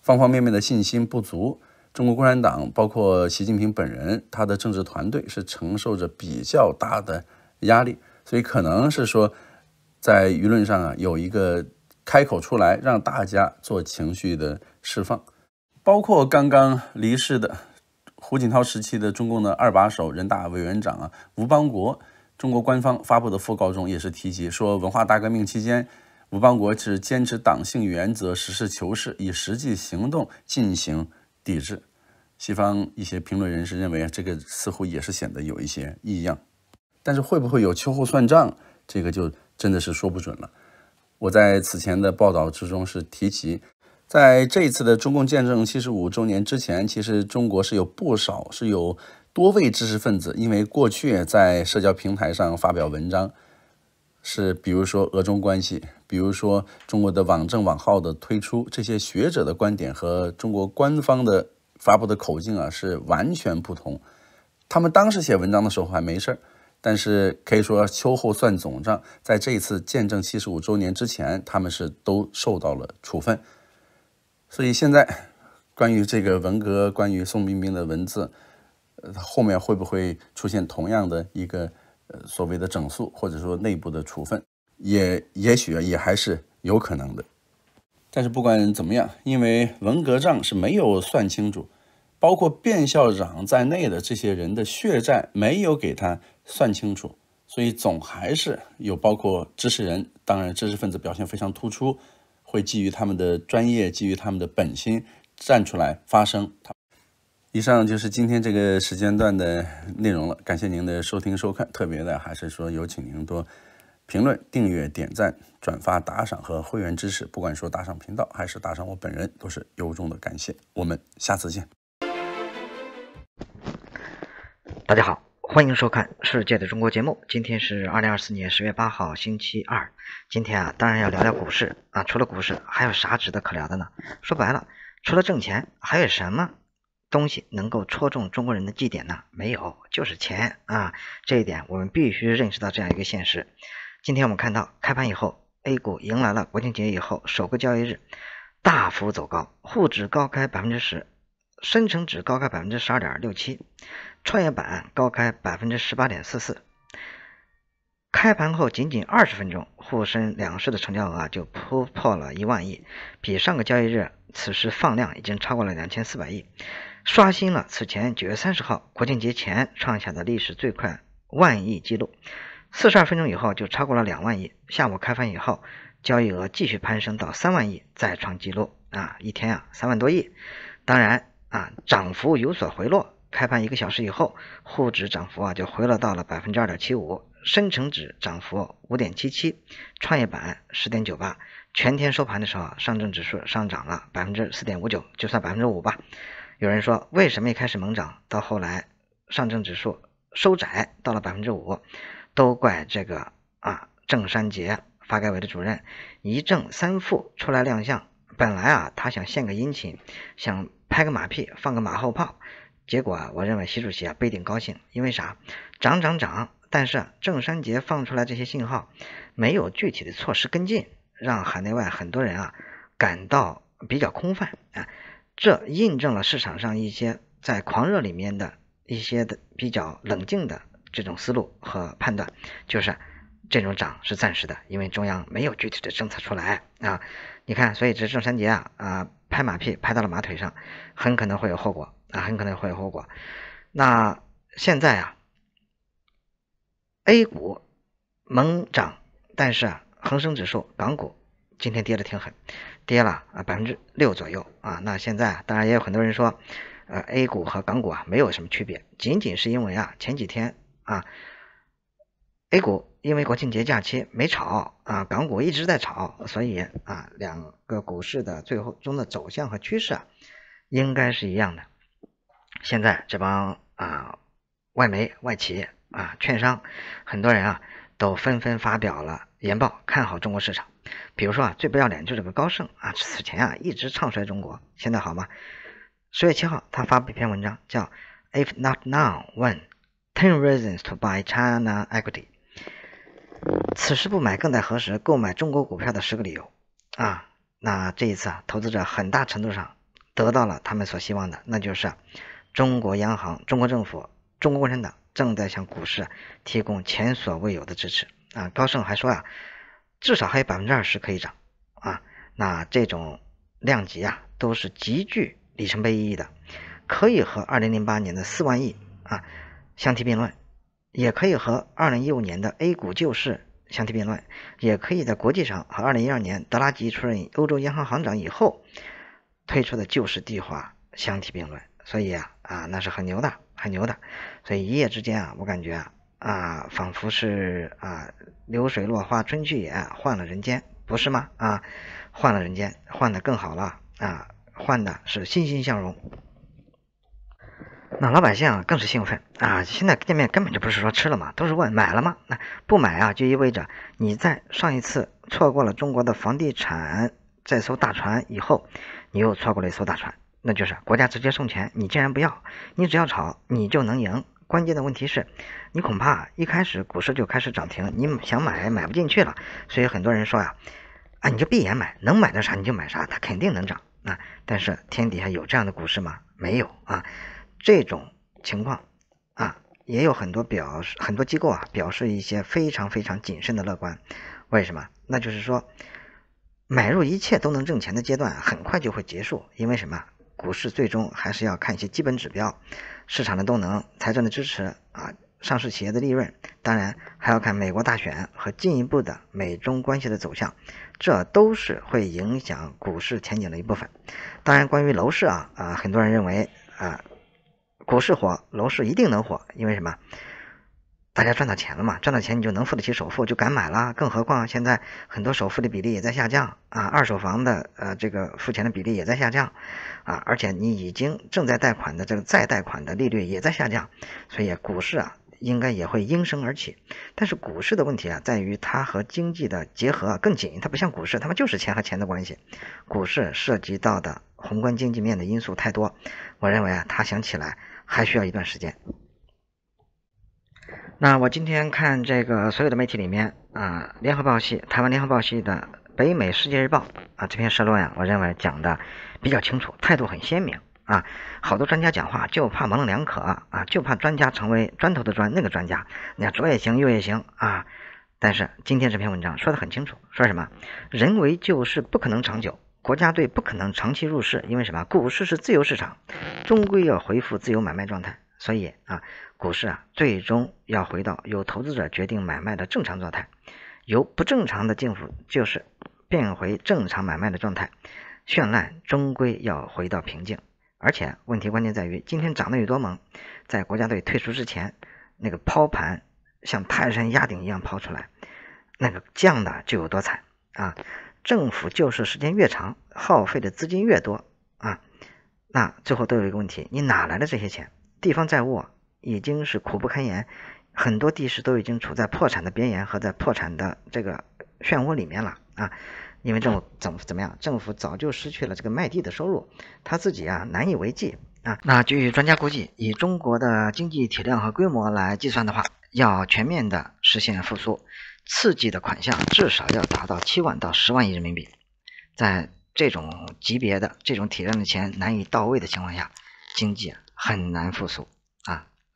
方方面面的信心不足，中国共产党包括习近平本人，他的政治团队是承受着比较大的压力，所以可能是说在舆论上啊有一个开口出来，让大家做情绪的释放，包括刚刚离世的。胡锦涛时期的中共的二把手、人大委员长啊，吴邦国，中国官方发布的讣告中也是提及说，文化大革命期间，吴邦国是坚持党性原则、实事求是，以实际行动进行抵制。西方一些评论人士认为，这个似乎也是显得有一些异样。但是会不会有秋后算账，这个就真的是说不准了。我在此前的报道之中是提及。在这一次的中共见证七十五周年之前，其实中国是有不少是有多位知识分子，因为过去在社交平台上发表文章，是比如说俄中关系，比如说中国的网政网号的推出，这些学者的观点和中国官方的发布的口径啊是完全不同。他们当时写文章的时候还没事儿，但是可以说秋后算总账，在这次见证七十五周年之前，他们是都受到了处分。所以现在，关于这个文革，关于宋彬彬的文字，呃，后面会不会出现同样的一个呃所谓的整肃，或者说内部的处分，也也许也还是有可能的。但是不管怎么样，因为文革账是没有算清楚，包括卞校长在内的这些人的血债没有给他算清楚，所以总还是有包括知识人，当然知识分子表现非常突出。会基于他们的专业，基于他们的本心站出来发声。以上就是今天这个时间段的内容了，感谢您的收听收看。特别的还是说，有请您多评论、订阅、点赞、转发、打赏和会员支持。不管说打赏频道还是打赏我本人，都是由衷的感谢。我们下次见。大家好。欢迎收看《世界的中国》节目。今天是二零二四年十月八号，星期二。今天啊，当然要聊聊股市啊。除了股市，还有啥值得可聊的呢？说白了，除了挣钱，还有什么东西能够戳中中国人的绩点呢？没有，就是钱啊。这一点我们必须认识到这样一个现实。今天我们看到，开盘以后，A 股迎来了国庆节以后首个交易日，大幅走高，沪指高开百分之十，深成指高开百分之十二点六七。创业板高开百分之十八点四四，开盘后仅仅二十分钟，沪深两市的成交额啊就突破了一万亿，比上个交易日此时放量已经超过了两千四百亿，刷新了此前九月三十号国庆节前创下的历史最快万亿纪录。四十二分钟以后就超过了两万亿，下午开盘以后交易额继续攀升到三万亿，再创纪录啊！一天啊三万多亿，当然啊涨幅有所回落。开盘一个小时以后，沪指涨幅啊就回落到了百分之二点七五，深成指涨幅五点七七，创业板十点九八。全天收盘的时候，上证指数上涨了百分之四点五九，就算百分之五吧。有人说，为什么一开始猛涨，到后来上证指数收窄到了百分之五？都怪这个啊，郑山杰发改委的主任一正三负出来亮相，本来啊他想献个殷勤，想拍个马屁，放个马后炮。结果啊，我认为习主席啊不一定高兴，因为啥？涨涨涨，但是郑山杰放出来这些信号，没有具体的措施跟进，让海内外很多人啊感到比较空泛啊。这印证了市场上一些在狂热里面的一些的比较冷静的这种思路和判断，就是这种涨是暂时的，因为中央没有具体的政策出来啊。你看，所以这郑山杰啊啊拍马屁拍到了马腿上，很可能会有后果。啊，很可能会有后果。那现在啊，A 股猛涨，但是啊，恒生指数、港股今天跌的挺狠，跌了啊百分之六左右啊。那现在当然也有很多人说，呃，A 股和港股啊没有什么区别，仅仅是因为啊前几天啊，A 股因为国庆节假期没炒啊，港股一直在炒，所以啊，两个股市的最后中的走向和趋势啊应该是一样的。现在这帮啊，外媒、外企啊、券商，很多人啊，都纷纷发表了研报，看好中国市场。比如说啊，最不要脸就是个高盛啊，此前啊一直唱衰中国，现在好吗？十月七号，他发布一篇文章，叫《If Not Now, When? Ten Reasons to Buy China Equity》，此时不买更待何时？购买中国股票的十个理由。啊，那这一次啊，投资者很大程度上得到了他们所希望的，那就是。中国央行、中国政府、中国共产党正在向股市提供前所未有的支持啊！高盛还说呀，至少还有百分之二十可以涨啊！那这种量级啊，都是极具里程碑意义的，可以和二零零八年的四万亿啊相提并论，也可以和二零一五年的 A 股救市相提并论，也可以在国际上和二零一二年德拉吉出任欧洲央行行长以后推出的救市计划相提并论。所以啊，啊，那是很牛的，很牛的。所以一夜之间啊，我感觉啊，啊，仿佛是啊，流水落花春去也，换了人间，不是吗？啊，换了人间，换的更好了啊，换的是欣欣向荣。那老百姓啊，更是兴奋啊！现在见面根本就不是说吃了嘛，都是问买了吗？那不买啊，就意味着你在上一次错过了中国的房地产这艘大船以后，你又错过了一艘大船。那就是国家直接送钱，你既然不要，你只要炒，你就能赢。关键的问题是，你恐怕一开始股市就开始涨停，你想买买不进去了。所以很多人说呀，啊，你就闭眼买，能买的啥你就买啥，它肯定能涨啊。但是天底下有这样的股市吗？没有啊。这种情况啊，也有很多表示，很多机构啊表示一些非常非常谨慎的乐观。为什么？那就是说，买入一切都能挣钱的阶段很快就会结束，因为什么？股市最终还是要看一些基本指标，市场的动能、财政的支持啊，上市企业的利润，当然还要看美国大选和进一步的美中关系的走向，这都是会影响股市前景的一部分。当然，关于楼市啊啊，很多人认为啊，股市火，楼市一定能火，因为什么？大家赚到钱了嘛？赚到钱你就能付得起首付，就敢买了。更何况现在很多首付的比例也在下降啊，二手房的呃这个付钱的比例也在下降，啊，而且你已经正在贷款的这个再贷款的利率也在下降，所以股市啊应该也会应声而起。但是股市的问题啊在于它和经济的结合更紧，它不像股市，他们就是钱和钱的关系。股市涉及到的宏观经济面的因素太多，我认为啊它想起来还需要一段时间。那我今天看这个所有的媒体里面啊，联合报系台湾联合报系的北美世界日报啊，这篇社论呀，我认为讲的比较清楚，态度很鲜明啊。好多专家讲话就怕模棱两可啊，就怕专家成为砖头的砖那个专家，你看左也行右也行啊。但是今天这篇文章说的很清楚，说什么人为救市不可能长久，国家队不可能长期入市，因为什么？股市是自由市场，终归要恢复自由买卖状态，所以啊。股市啊，最终要回到由投资者决定买卖的正常状态，由不正常的政府就是变回正常买卖的状态。绚烂终归要回到平静。而且问题关键在于，今天涨得有多猛，在国家队退出之前，那个抛盘像泰山压顶一样抛出来，那个降的就有多惨啊！政府救市时间越长，耗费的资金越多啊，那最后都有一个问题：你哪来的这些钱？地方债务。已经是苦不堪言，很多地市都已经处在破产的边缘和在破产的这个漩涡里面了啊！因为政府怎么怎么样，政府早就失去了这个卖地的收入，他自己啊难以为继啊。那据专家估计，以中国的经济体量和规模来计算的话，要全面的实现复苏，刺激的款项至少要达到七万到十万亿人民币。在这种级别的这种体量的钱难以到位的情况下，经济很难复苏。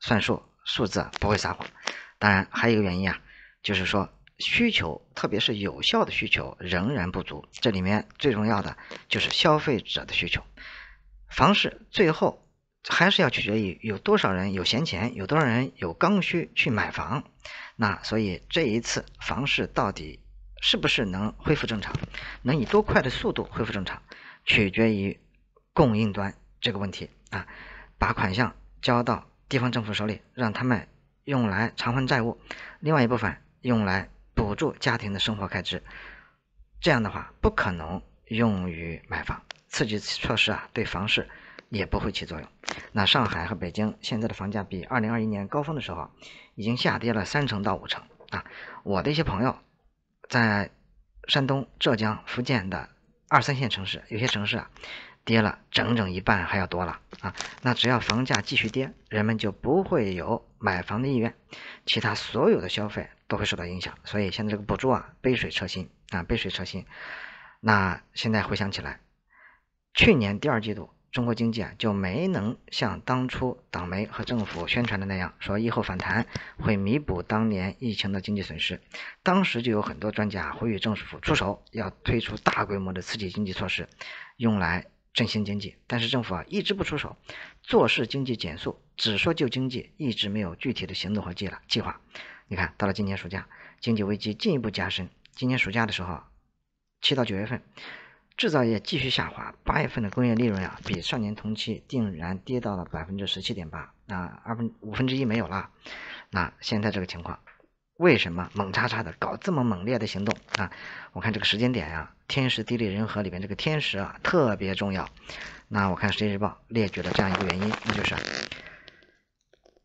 算数数字不会撒谎，当然还有一个原因啊，就是说需求，特别是有效的需求仍然不足。这里面最重要的就是消费者的需求。房市最后还是要取决于有多少人有闲钱，有多少人有刚需去买房。那所以这一次房市到底是不是能恢复正常，能以多快的速度恢复正常，取决于供应端这个问题啊，把款项交到。地方政府手里，让他们用来偿还债务，另外一部分用来补助家庭的生活开支，这样的话不可能用于买房。刺激措施啊，对房市也不会起作用。那上海和北京现在的房价比二零二一年高峰的时候，已经下跌了三成到五成啊。我的一些朋友在山东、浙江、福建的二三线城市，有些城市啊。跌了整整一半还要多了啊！那只要房价继续跌，人们就不会有买房的意愿，其他所有的消费都会受到影响。所以现在这个补助啊，杯水车薪啊，杯水车薪。那现在回想起来，去年第二季度中国经济啊，就没能像当初党媒和政府宣传的那样，说以后反弹会弥补当年疫情的经济损失。当时就有很多专家呼吁政府出手，要推出大规模的刺激经济措施，用来。振兴经济，但是政府啊一直不出手，做事经济减速，只说救经济，一直没有具体的行动和计了计划。你看到了今年暑假经济危机进一步加深，今年暑假的时候七到九月份制造业继续下滑，八月份的工业利润啊比上年同期定然跌到了百分之十七点八，那二分五分之一没有了。那现在这个情况。为什么猛叉叉的搞这么猛烈的行动啊？我看这个时间点呀，天时地利人和里面这个天时啊特别重要。那我看《世界日报》列举了这样一个原因，那就是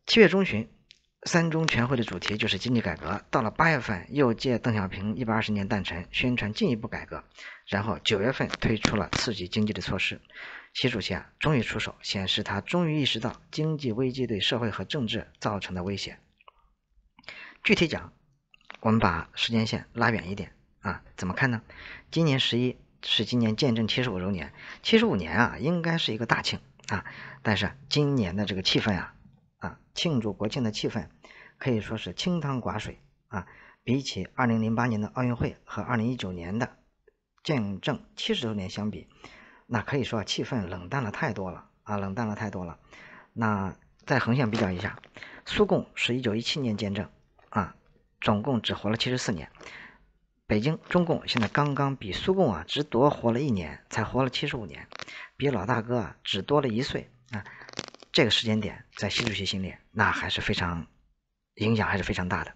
七月中旬三中全会的主题就是经济改革，到了八月份又借邓小平一百二十年诞辰宣传进一步改革，然后九月份推出了刺激经济的措施。习主席啊，终于出手，显示他终于意识到经济危机对社会和政治造成的威胁。具体讲，我们把时间线拉远一点啊，怎么看呢？今年十一是今年建政七十五周年，七十五年啊，应该是一个大庆啊，但是今年的这个气氛啊啊，庆祝国庆的气氛可以说是清汤寡水啊，比起二零零八年的奥运会和二零一九年的见证七十周年相比，那可以说气氛冷淡了太多了啊，冷淡了太多了。那再横向比较一下，苏共是一九一七年建政。总共只活了七十四年，北京中共现在刚刚比苏共啊只多活了一年，才活了七十五年，比老大哥啊只多了一岁啊。这个时间点在习主席心里，那还是非常影响，还是非常大的。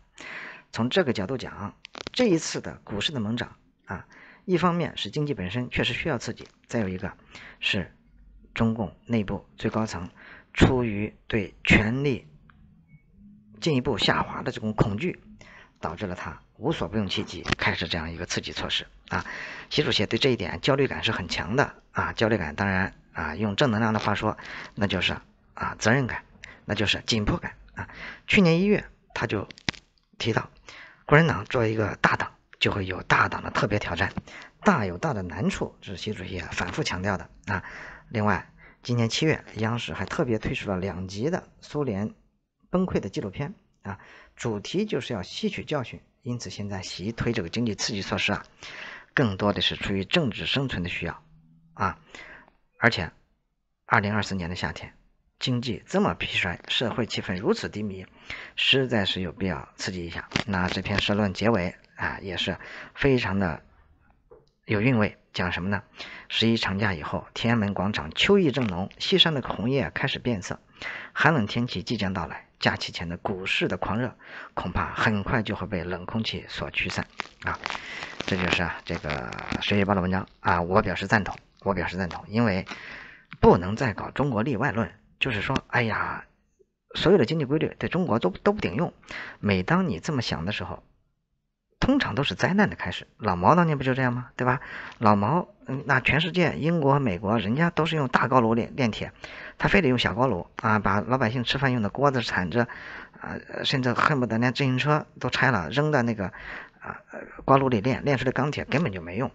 从这个角度讲这一次的股市的猛涨啊，一方面是经济本身确实需要刺激，再有一个是中共内部最高层出于对权力进一步下滑的这种恐惧。导致了他无所不用其极，开始这样一个刺激措施啊！习主席对这一点焦虑感是很强的啊，焦虑感当然啊，用正能量的话说，那就是啊责任感，那就是紧迫感啊。去年一月他就提到，共产党作为一个大党，就会有大党的特别挑战，大有大的难处，这是习主席反复强调的啊。另外，今年七月，央视还特别推出了两集的苏联崩溃的纪录片。啊，主题就是要吸取教训，因此现在习推这个经济刺激措施啊，更多的是出于政治生存的需要啊。而且，二零二四年的夏天，经济这么疲衰，社会气氛如此低迷，实在是有必要刺激一下。那这篇社论结尾啊，也是非常的有韵味，讲什么呢？十一长假以后，天安门广场秋意正浓，西山的红叶开始变色。寒冷天气即将到来，假期前的股市的狂热恐怕很快就会被冷空气所驱散啊！这就是啊这个《学习报》的文章啊，我表示赞同，我表示赞同，因为不能再搞中国例外论，就是说，哎呀，所有的经济规律对中国都都不顶用。每当你这么想的时候，通常都是灾难的开始。老毛当年不就这样吗？对吧？老毛，嗯，那全世界，英国、美国，人家都是用大高炉炼炼铁，他非得用小高炉啊，把老百姓吃饭用的锅子铲着，呃，甚至恨不得连自行车都拆了扔到那个，呃，锅炉里炼，炼出的钢铁根本就没用。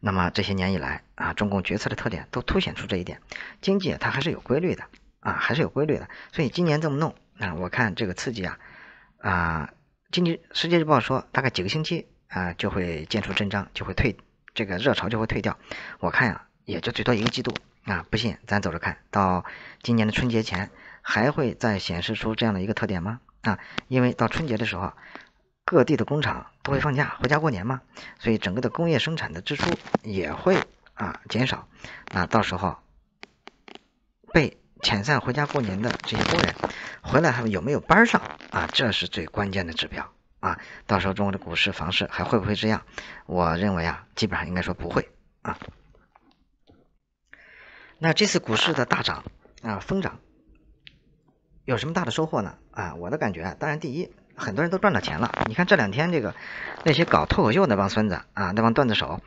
那么这些年以来啊，中共决策的特点都凸显出这一点，经济它还是有规律的啊，还是有规律的。所以今年这么弄，那我看这个刺激啊，啊。经济世界日报说，大概几个星期啊就会见出真章，就会退这个热潮就会退掉。我看呀，也就最多一个季度啊。不信，咱走着看到今年的春节前还会再显示出这样的一个特点吗？啊，因为到春节的时候，各地的工厂都会放假回家过年嘛，所以整个的工业生产的支出也会啊减少。那到时候被。遣散回家过年的这些工人，回来他们有没有班上啊？这是最关键的指标啊！到时候中国的股市、房市还会不会这样？我认为啊，基本上应该说不会啊。那这次股市的大涨啊，疯涨，有什么大的收获呢？啊，我的感觉，当然第一，很多人都赚到钱了。你看这两天这个那些搞脱口秀那帮孙子啊，那帮段子手。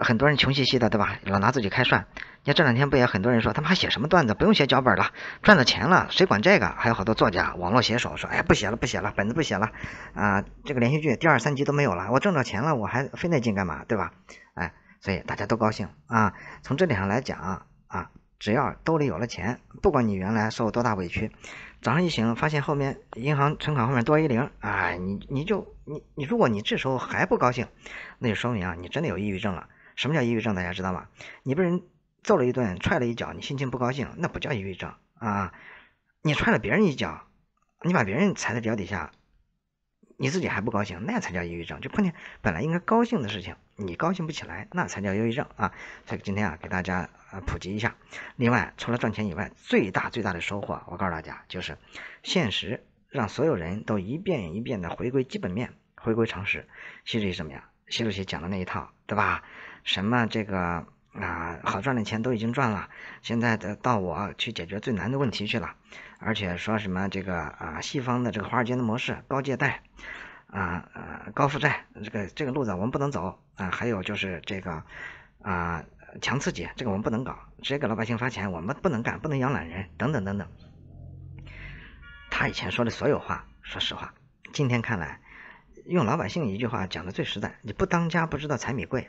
很多人穷兮兮的，对吧？老拿自己开涮。你看这两天不也很多人说，他们还写什么段子，不用写脚本了，赚到钱了，谁管这个？还有好多作家、网络写手说，哎，不写了，不写了，本子不写了，啊，这个连续剧第二、三集都没有了，我挣着钱了，我还费那劲干嘛，对吧？哎，所以大家都高兴啊。从这点上来讲啊，只要兜里有了钱，不管你原来受多大委屈，早上一醒发现后面银行存款后面多一零，哎，你你就你你，如果你这时候还不高兴，那就说明啊，你真的有抑郁症了。什么叫抑郁症？大家知道吗？你被人揍了一顿，踹了一脚，你心情不高兴，那不叫抑郁症啊！你踹了别人一脚，你把别人踩在脚底下，你自己还不高兴，那才叫抑郁症。就碰见本来应该高兴的事情，你高兴不起来，那才叫忧郁症啊！这个今天啊，给大家呃普及一下。另外，除了赚钱以外，最大最大的收获，我告诉大家，就是现实让所有人都一遍一遍的回归基本面，回归常识。习主席什么呀？习主席讲的那一套，对吧？什么这个啊，好赚的钱都已经赚了，现在的到我去解决最难的问题去了。而且说什么这个啊，西方的这个华尔街的模式，高借贷，啊，高负债，这个这个路子我们不能走啊。还有就是这个啊，强刺激这个我们不能搞，直接给老百姓发钱，我们不能干，不能养懒人，等等等等。他以前说的所有话，说实话，今天看来，用老百姓一句话讲的最实在：你不当家不知道柴米贵。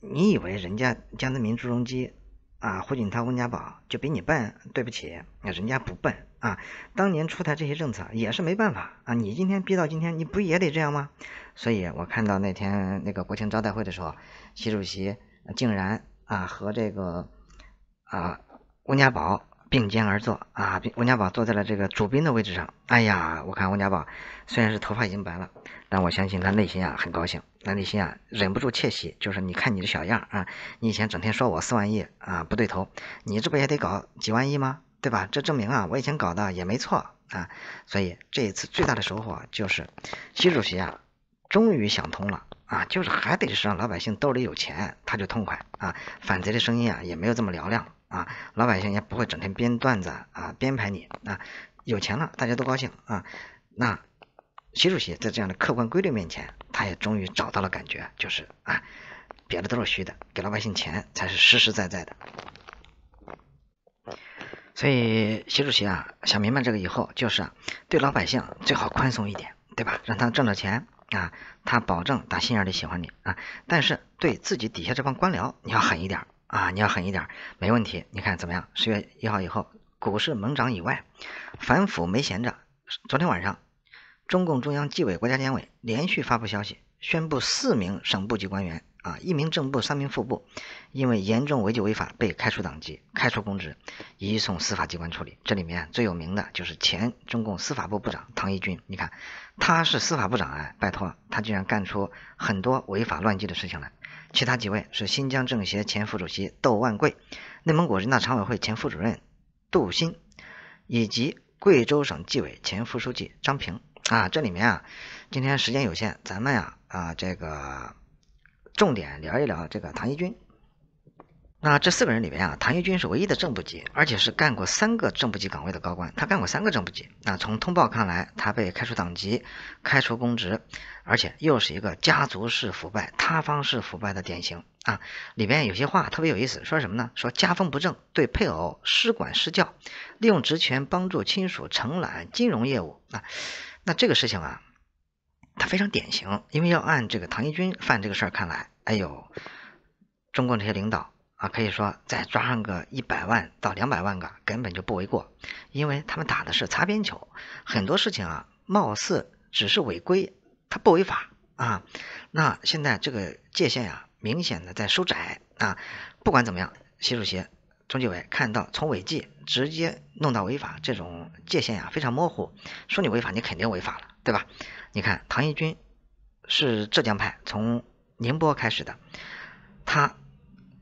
你以为人家江泽民、朱镕基、啊，胡锦涛、温家宝就比你笨？对不起，人家不笨啊！当年出台这些政策也是没办法啊！你今天逼到今天，你不也得这样吗？所以我看到那天那个国庆招待会的时候，习主席竟然啊和这个啊温家宝。并肩而坐啊，温家宝坐在了这个主宾的位置上。哎呀，我看温家宝虽然是头发已经白了，但我相信他内心啊很高兴，那内心啊忍不住窃喜，就是你看你的小样啊，你以前整天说我四万亿啊不对头，你这不也得搞几万亿吗？对吧？这证明啊我以前搞的也没错啊。所以这一次最大的收获就是，习主席啊终于想通了啊，就是还得是让老百姓兜里有钱，他就痛快啊。反贼的声音啊也没有这么嘹亮。啊，老百姓也不会整天编段子啊，编排你啊。有钱了，大家都高兴啊。那习主席在这样的客观规律面前，他也终于找到了感觉，就是啊，别的都是虚的，给老百姓钱才是实实在在的。所以习主席啊，想明白这个以后，就是啊，对老百姓最好宽松一点，对吧？让他挣到钱啊，他保证打心眼里喜欢你啊。但是对自己底下这帮官僚，你要狠一点啊，你要狠一点儿，没问题。你看怎么样？十月一号以后，股市猛涨以外，反腐没闲着。昨天晚上，中共中央纪委国家监委连续发布消息，宣布四名省部级官员啊，一名正部，三名副部，因为严重违纪违法被开除党籍、开除公职，移送司法机关处理。这里面最有名的就是前中共司法部部长唐一军。你看，他是司法部长哎，拜托，他竟然干出很多违法乱纪的事情来。其他几位是新疆政协前副主席窦万贵、内蒙古人大常委会前副主任杜新，以及贵州省纪委前副书记张平。啊，这里面啊，今天时间有限，咱们呀，啊，这个重点聊一聊这个唐一军。那这四个人里面啊，唐一军是唯一的正部级，而且是干过三个正部级岗位的高官。他干过三个正部级。那从通报看来，他被开除党籍、开除公职，而且又是一个家族式腐败、塌方式腐败的典型啊。里面有些话特别有意思，说什么呢？说家风不正，对配偶失管失教，利用职权帮助亲属承揽金融业务啊。那这个事情啊，它非常典型，因为要按这个唐一军犯这个事儿看来，哎呦，中共这些领导。啊，可以说再抓上个一百万到两百万个，根本就不为过，因为他们打的是擦边球，很多事情啊，貌似只是违规，它不违法啊。那现在这个界限呀，明显的在收窄啊。不管怎么样，习主席、中纪委看到从违纪直接弄到违法这种界限呀，非常模糊，说你违法，你肯定违法了，对吧？你看唐一军是浙江派，从宁波开始的，他。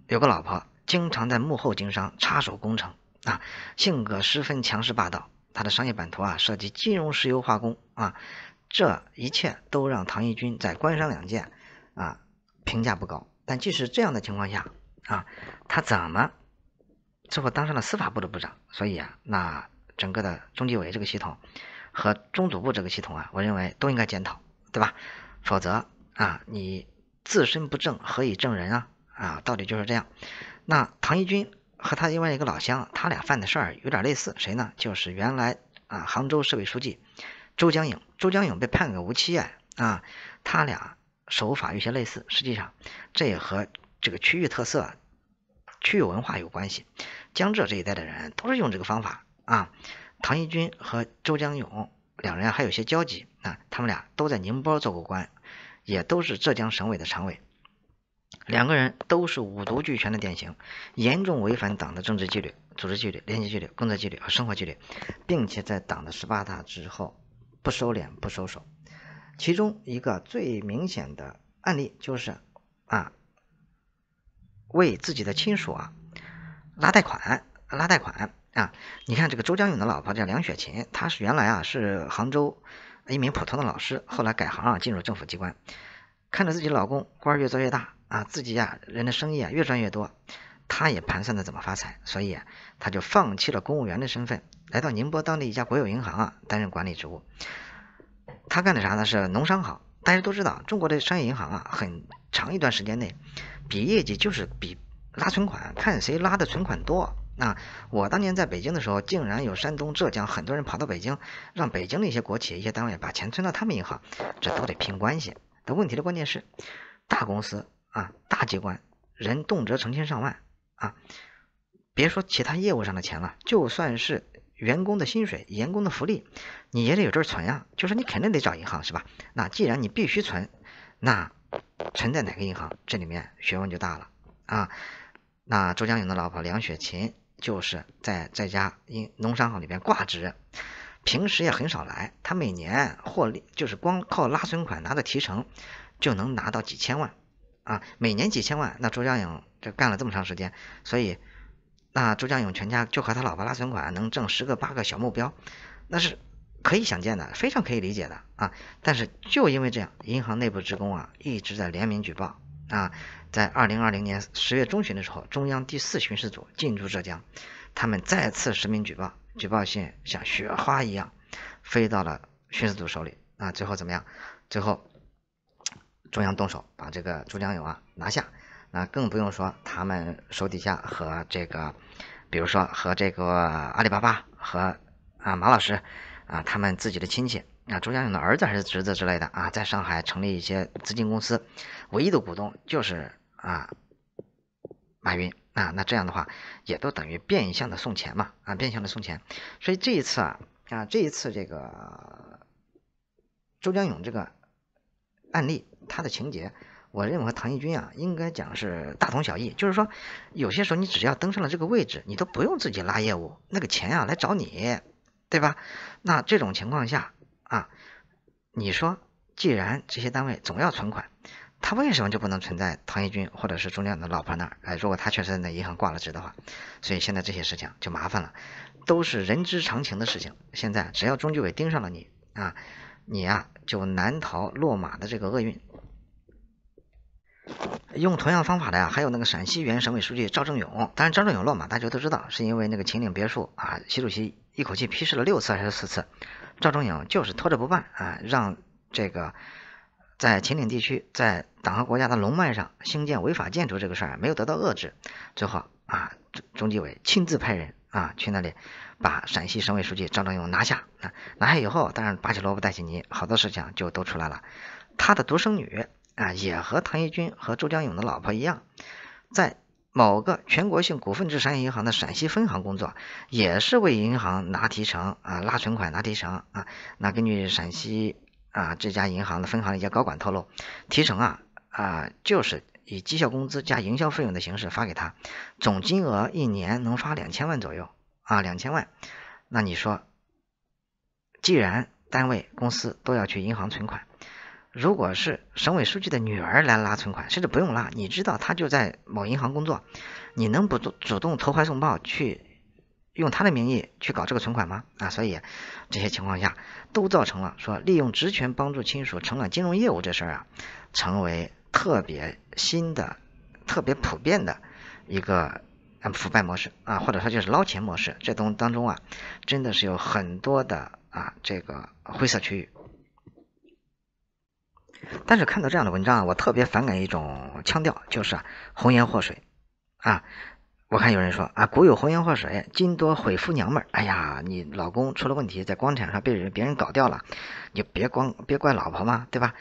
有个老婆，经常在幕后经商，插手工程啊，性格十分强势霸道。他的商业版图啊，涉及金融、石油化工啊，这一切都让唐一军在官商两界啊评价不高。但即使这样的情况下啊，他怎么最后当上了司法部的部长？所以啊，那整个的中纪委这个系统和中组部这个系统啊，我认为都应该检讨，对吧？否则啊，你自身不正，何以正人啊？啊，道理就是这样。那唐一军和他另外一个老乡，他俩犯的事儿有点类似，谁呢？就是原来啊，杭州市委书记周江勇，周江勇被判个无期啊，啊，他俩手法有些类似，实际上这也和这个区域特色、区域文化有关系。江浙这一带的人都是用这个方法啊。唐一军和周江勇两人还有些交集啊，他们俩都在宁波做过官，也都是浙江省委的常委。两个人都是五毒俱全的典型，严重违反党的政治纪律、组织纪律、廉洁纪律、工作纪律和生活纪律，并且在党的十八大之后不收敛不收手。其中一个最明显的案例就是啊，为自己的亲属啊拉贷款拉贷款啊！你看这个周江勇的老婆叫梁雪琴，她是原来啊是杭州一名普通的老师，后来改行啊进入政府机关。看着自己老公官儿越做越大啊，自己呀人的生意啊越赚越多，他也盘算着怎么发财，所以他就放弃了公务员的身份，来到宁波当地一家国有银行啊担任管理职务。他干的啥呢？是农商行。大家都知道，中国的商业银行啊，很长一段时间内，比业绩就是比拉存款，看谁拉的存款多。那我当年在北京的时候，竟然有山东、浙江很多人跑到北京，让北京的一些国企、一些单位把钱存到他们银行，这都得拼关系。但问题的关键是，大公司啊、大机关人动辄成千上万啊，别说其他业务上的钱了，就算是员工的薪水、员工的福利，你也得有这儿存呀。就是你肯定得找银行是吧？那既然你必须存，那存在哪个银行，这里面学问就大了啊。那周江勇的老婆梁雪琴就是在在家农商行里边挂职。平时也很少来，他每年获利就是光靠拉存款拿的提成，就能拿到几千万，啊，每年几千万，那朱江勇这干了这么长时间，所以那朱江勇全家就靠他老婆拉存款能挣十个八个小目标，那是可以想见的，非常可以理解的啊。但是就因为这样，银行内部职工啊一直在联名举报啊，在二零二零年十月中旬的时候，中央第四巡视组进驻浙江，他们再次实名举报。举报信像雪花一样飞到了巡视组手里啊，最后怎么样？最后中央动手把这个朱江勇啊拿下，那更不用说他们手底下和这个，比如说和这个阿里巴巴和啊马老师啊他们自己的亲戚啊朱江勇的儿子还是侄子之类的啊，在上海成立一些资金公司，唯一的股东就是啊马云。啊，那这样的话，也都等于变相的送钱嘛，啊，变相的送钱，所以这一次啊，啊，这一次这个周江勇这个案例，他的情节，我认为和唐一军啊，应该讲是大同小异。就是说，有些时候你只要登上了这个位置，你都不用自己拉业务，那个钱啊来找你，对吧？那这种情况下啊，你说既然这些单位总要存款。他为什么就不能存在唐一军或者是中亮的老婆那儿？哎，如果他确实在那银行挂了职的话，所以现在这些事情就麻烦了，都是人之常情的事情。现在只要中纪委盯上了你啊，你呀就难逃落马的这个厄运。用同样方法的呀，还有那个陕西原省委书记赵正永。当然，赵正永落马大家都知道，是因为那个秦岭别墅啊，习主席一口气批示了六次还是四次，赵正永就是拖着不办啊，让这个在秦岭地区在。党和国家的龙脉上兴建违法建筑这个事儿没有得到遏制，最后啊，中纪委亲自派人啊去那里把陕西省委书记张忠勇拿下啊，拿下以后，当然拔起萝卜带起泥，好多事情就都出来了。他的独生女啊，也和唐一军和周江勇的老婆一样，在某个全国性股份制商业银行的陕西分行工作，也是为银行拿提成啊，拉存款拿提成啊。那根据陕西啊这家银行的分行一些高管透露，提成啊。啊，就是以绩效工资加营销费用的形式发给他，总金额一年能发两千万左右啊，两千万。那你说，既然单位公司都要去银行存款，如果是省委书记的女儿来拉存款，甚至不用拉，你知道她就在某银行工作，你能不主动投怀送抱去用她的名义去搞这个存款吗？啊，所以这些情况下都造成了说利用职权帮助亲属承揽金融业务这事儿啊，成为。特别新的、特别普遍的一个腐败模式啊，或者说就是捞钱模式，这东当中啊，真的是有很多的啊这个灰色区域。但是看到这样的文章啊，我特别反感一种腔调，就是啊“红颜祸水”啊。我看有人说啊“古有红颜祸水，今多毁夫娘们儿”。哎呀，你老公出了问题，在官场上被人别人搞掉了，你别光别怪老婆嘛，对吧？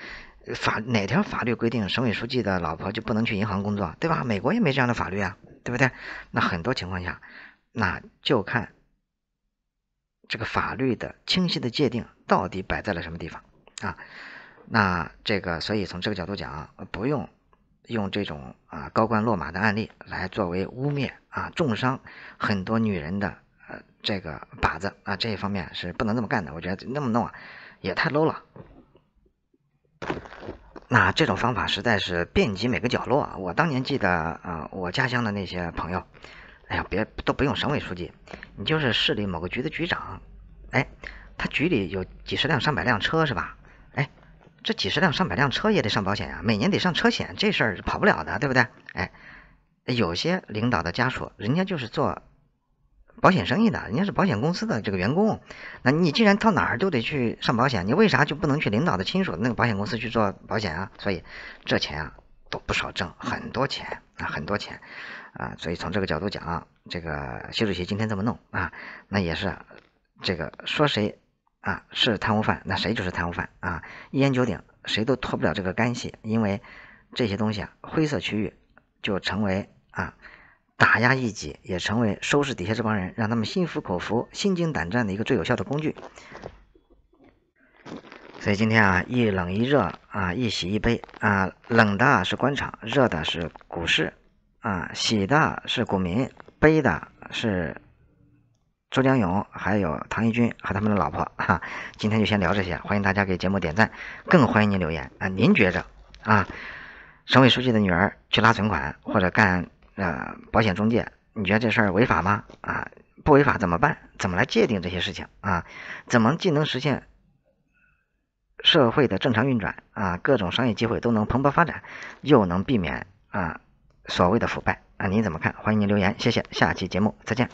法哪条法律规定省委书记的老婆就不能去银行工作？对吧？美国也没这样的法律啊，对不对？那很多情况下，那就看这个法律的清晰的界定到底摆在了什么地方啊？那这个，所以从这个角度讲，不用用这种啊高官落马的案例来作为污蔑啊重伤很多女人的呃这个靶子啊，这一方面是不能这么干的。我觉得那么弄啊，也太 low 了。那这种方法实在是遍及每个角落。我当年记得，呃，我家乡的那些朋友，哎呀，别都不用省委书记，你就是市里某个局的局长，哎，他局里有几十辆、上百辆车是吧？哎，这几十辆、上百辆车也得上保险呀，每年得上车险，这事儿跑不了的，对不对？哎，有些领导的家属，人家就是做。保险生意的，人家是保险公司的这个员工，那你既然到哪儿都得去上保险，你为啥就不能去领导的亲属那个保险公司去做保险啊？所以这钱啊都不少挣，很多钱啊，很多钱啊。所以从这个角度讲啊，这个习主席今天这么弄啊，那也是这个说谁啊是贪污犯，那谁就是贪污犯啊，一言九鼎，谁都脱不了这个干系，因为这些东西啊，灰色区域就成为啊。打压异己也成为收拾底下这帮人，让他们心服口服、心惊胆战的一个最有效的工具。所以今天啊，一冷一热啊，一喜一悲啊，冷的是官场，热的是股市啊，喜的是股民，悲的是周江勇还有唐一军和他们的老婆。哈，今天就先聊这些，欢迎大家给节目点赞，更欢迎您留言啊。您觉着啊，省委书记的女儿去拉存款或者干？呃，保险中介，你觉得这事儿违法吗？啊，不违法怎么办？怎么来界定这些事情啊？怎么既能实现社会的正常运转啊，各种商业机会都能蓬勃发展，又能避免啊所谓的腐败啊？您怎么看？欢迎您留言，谢谢，下期节目再见。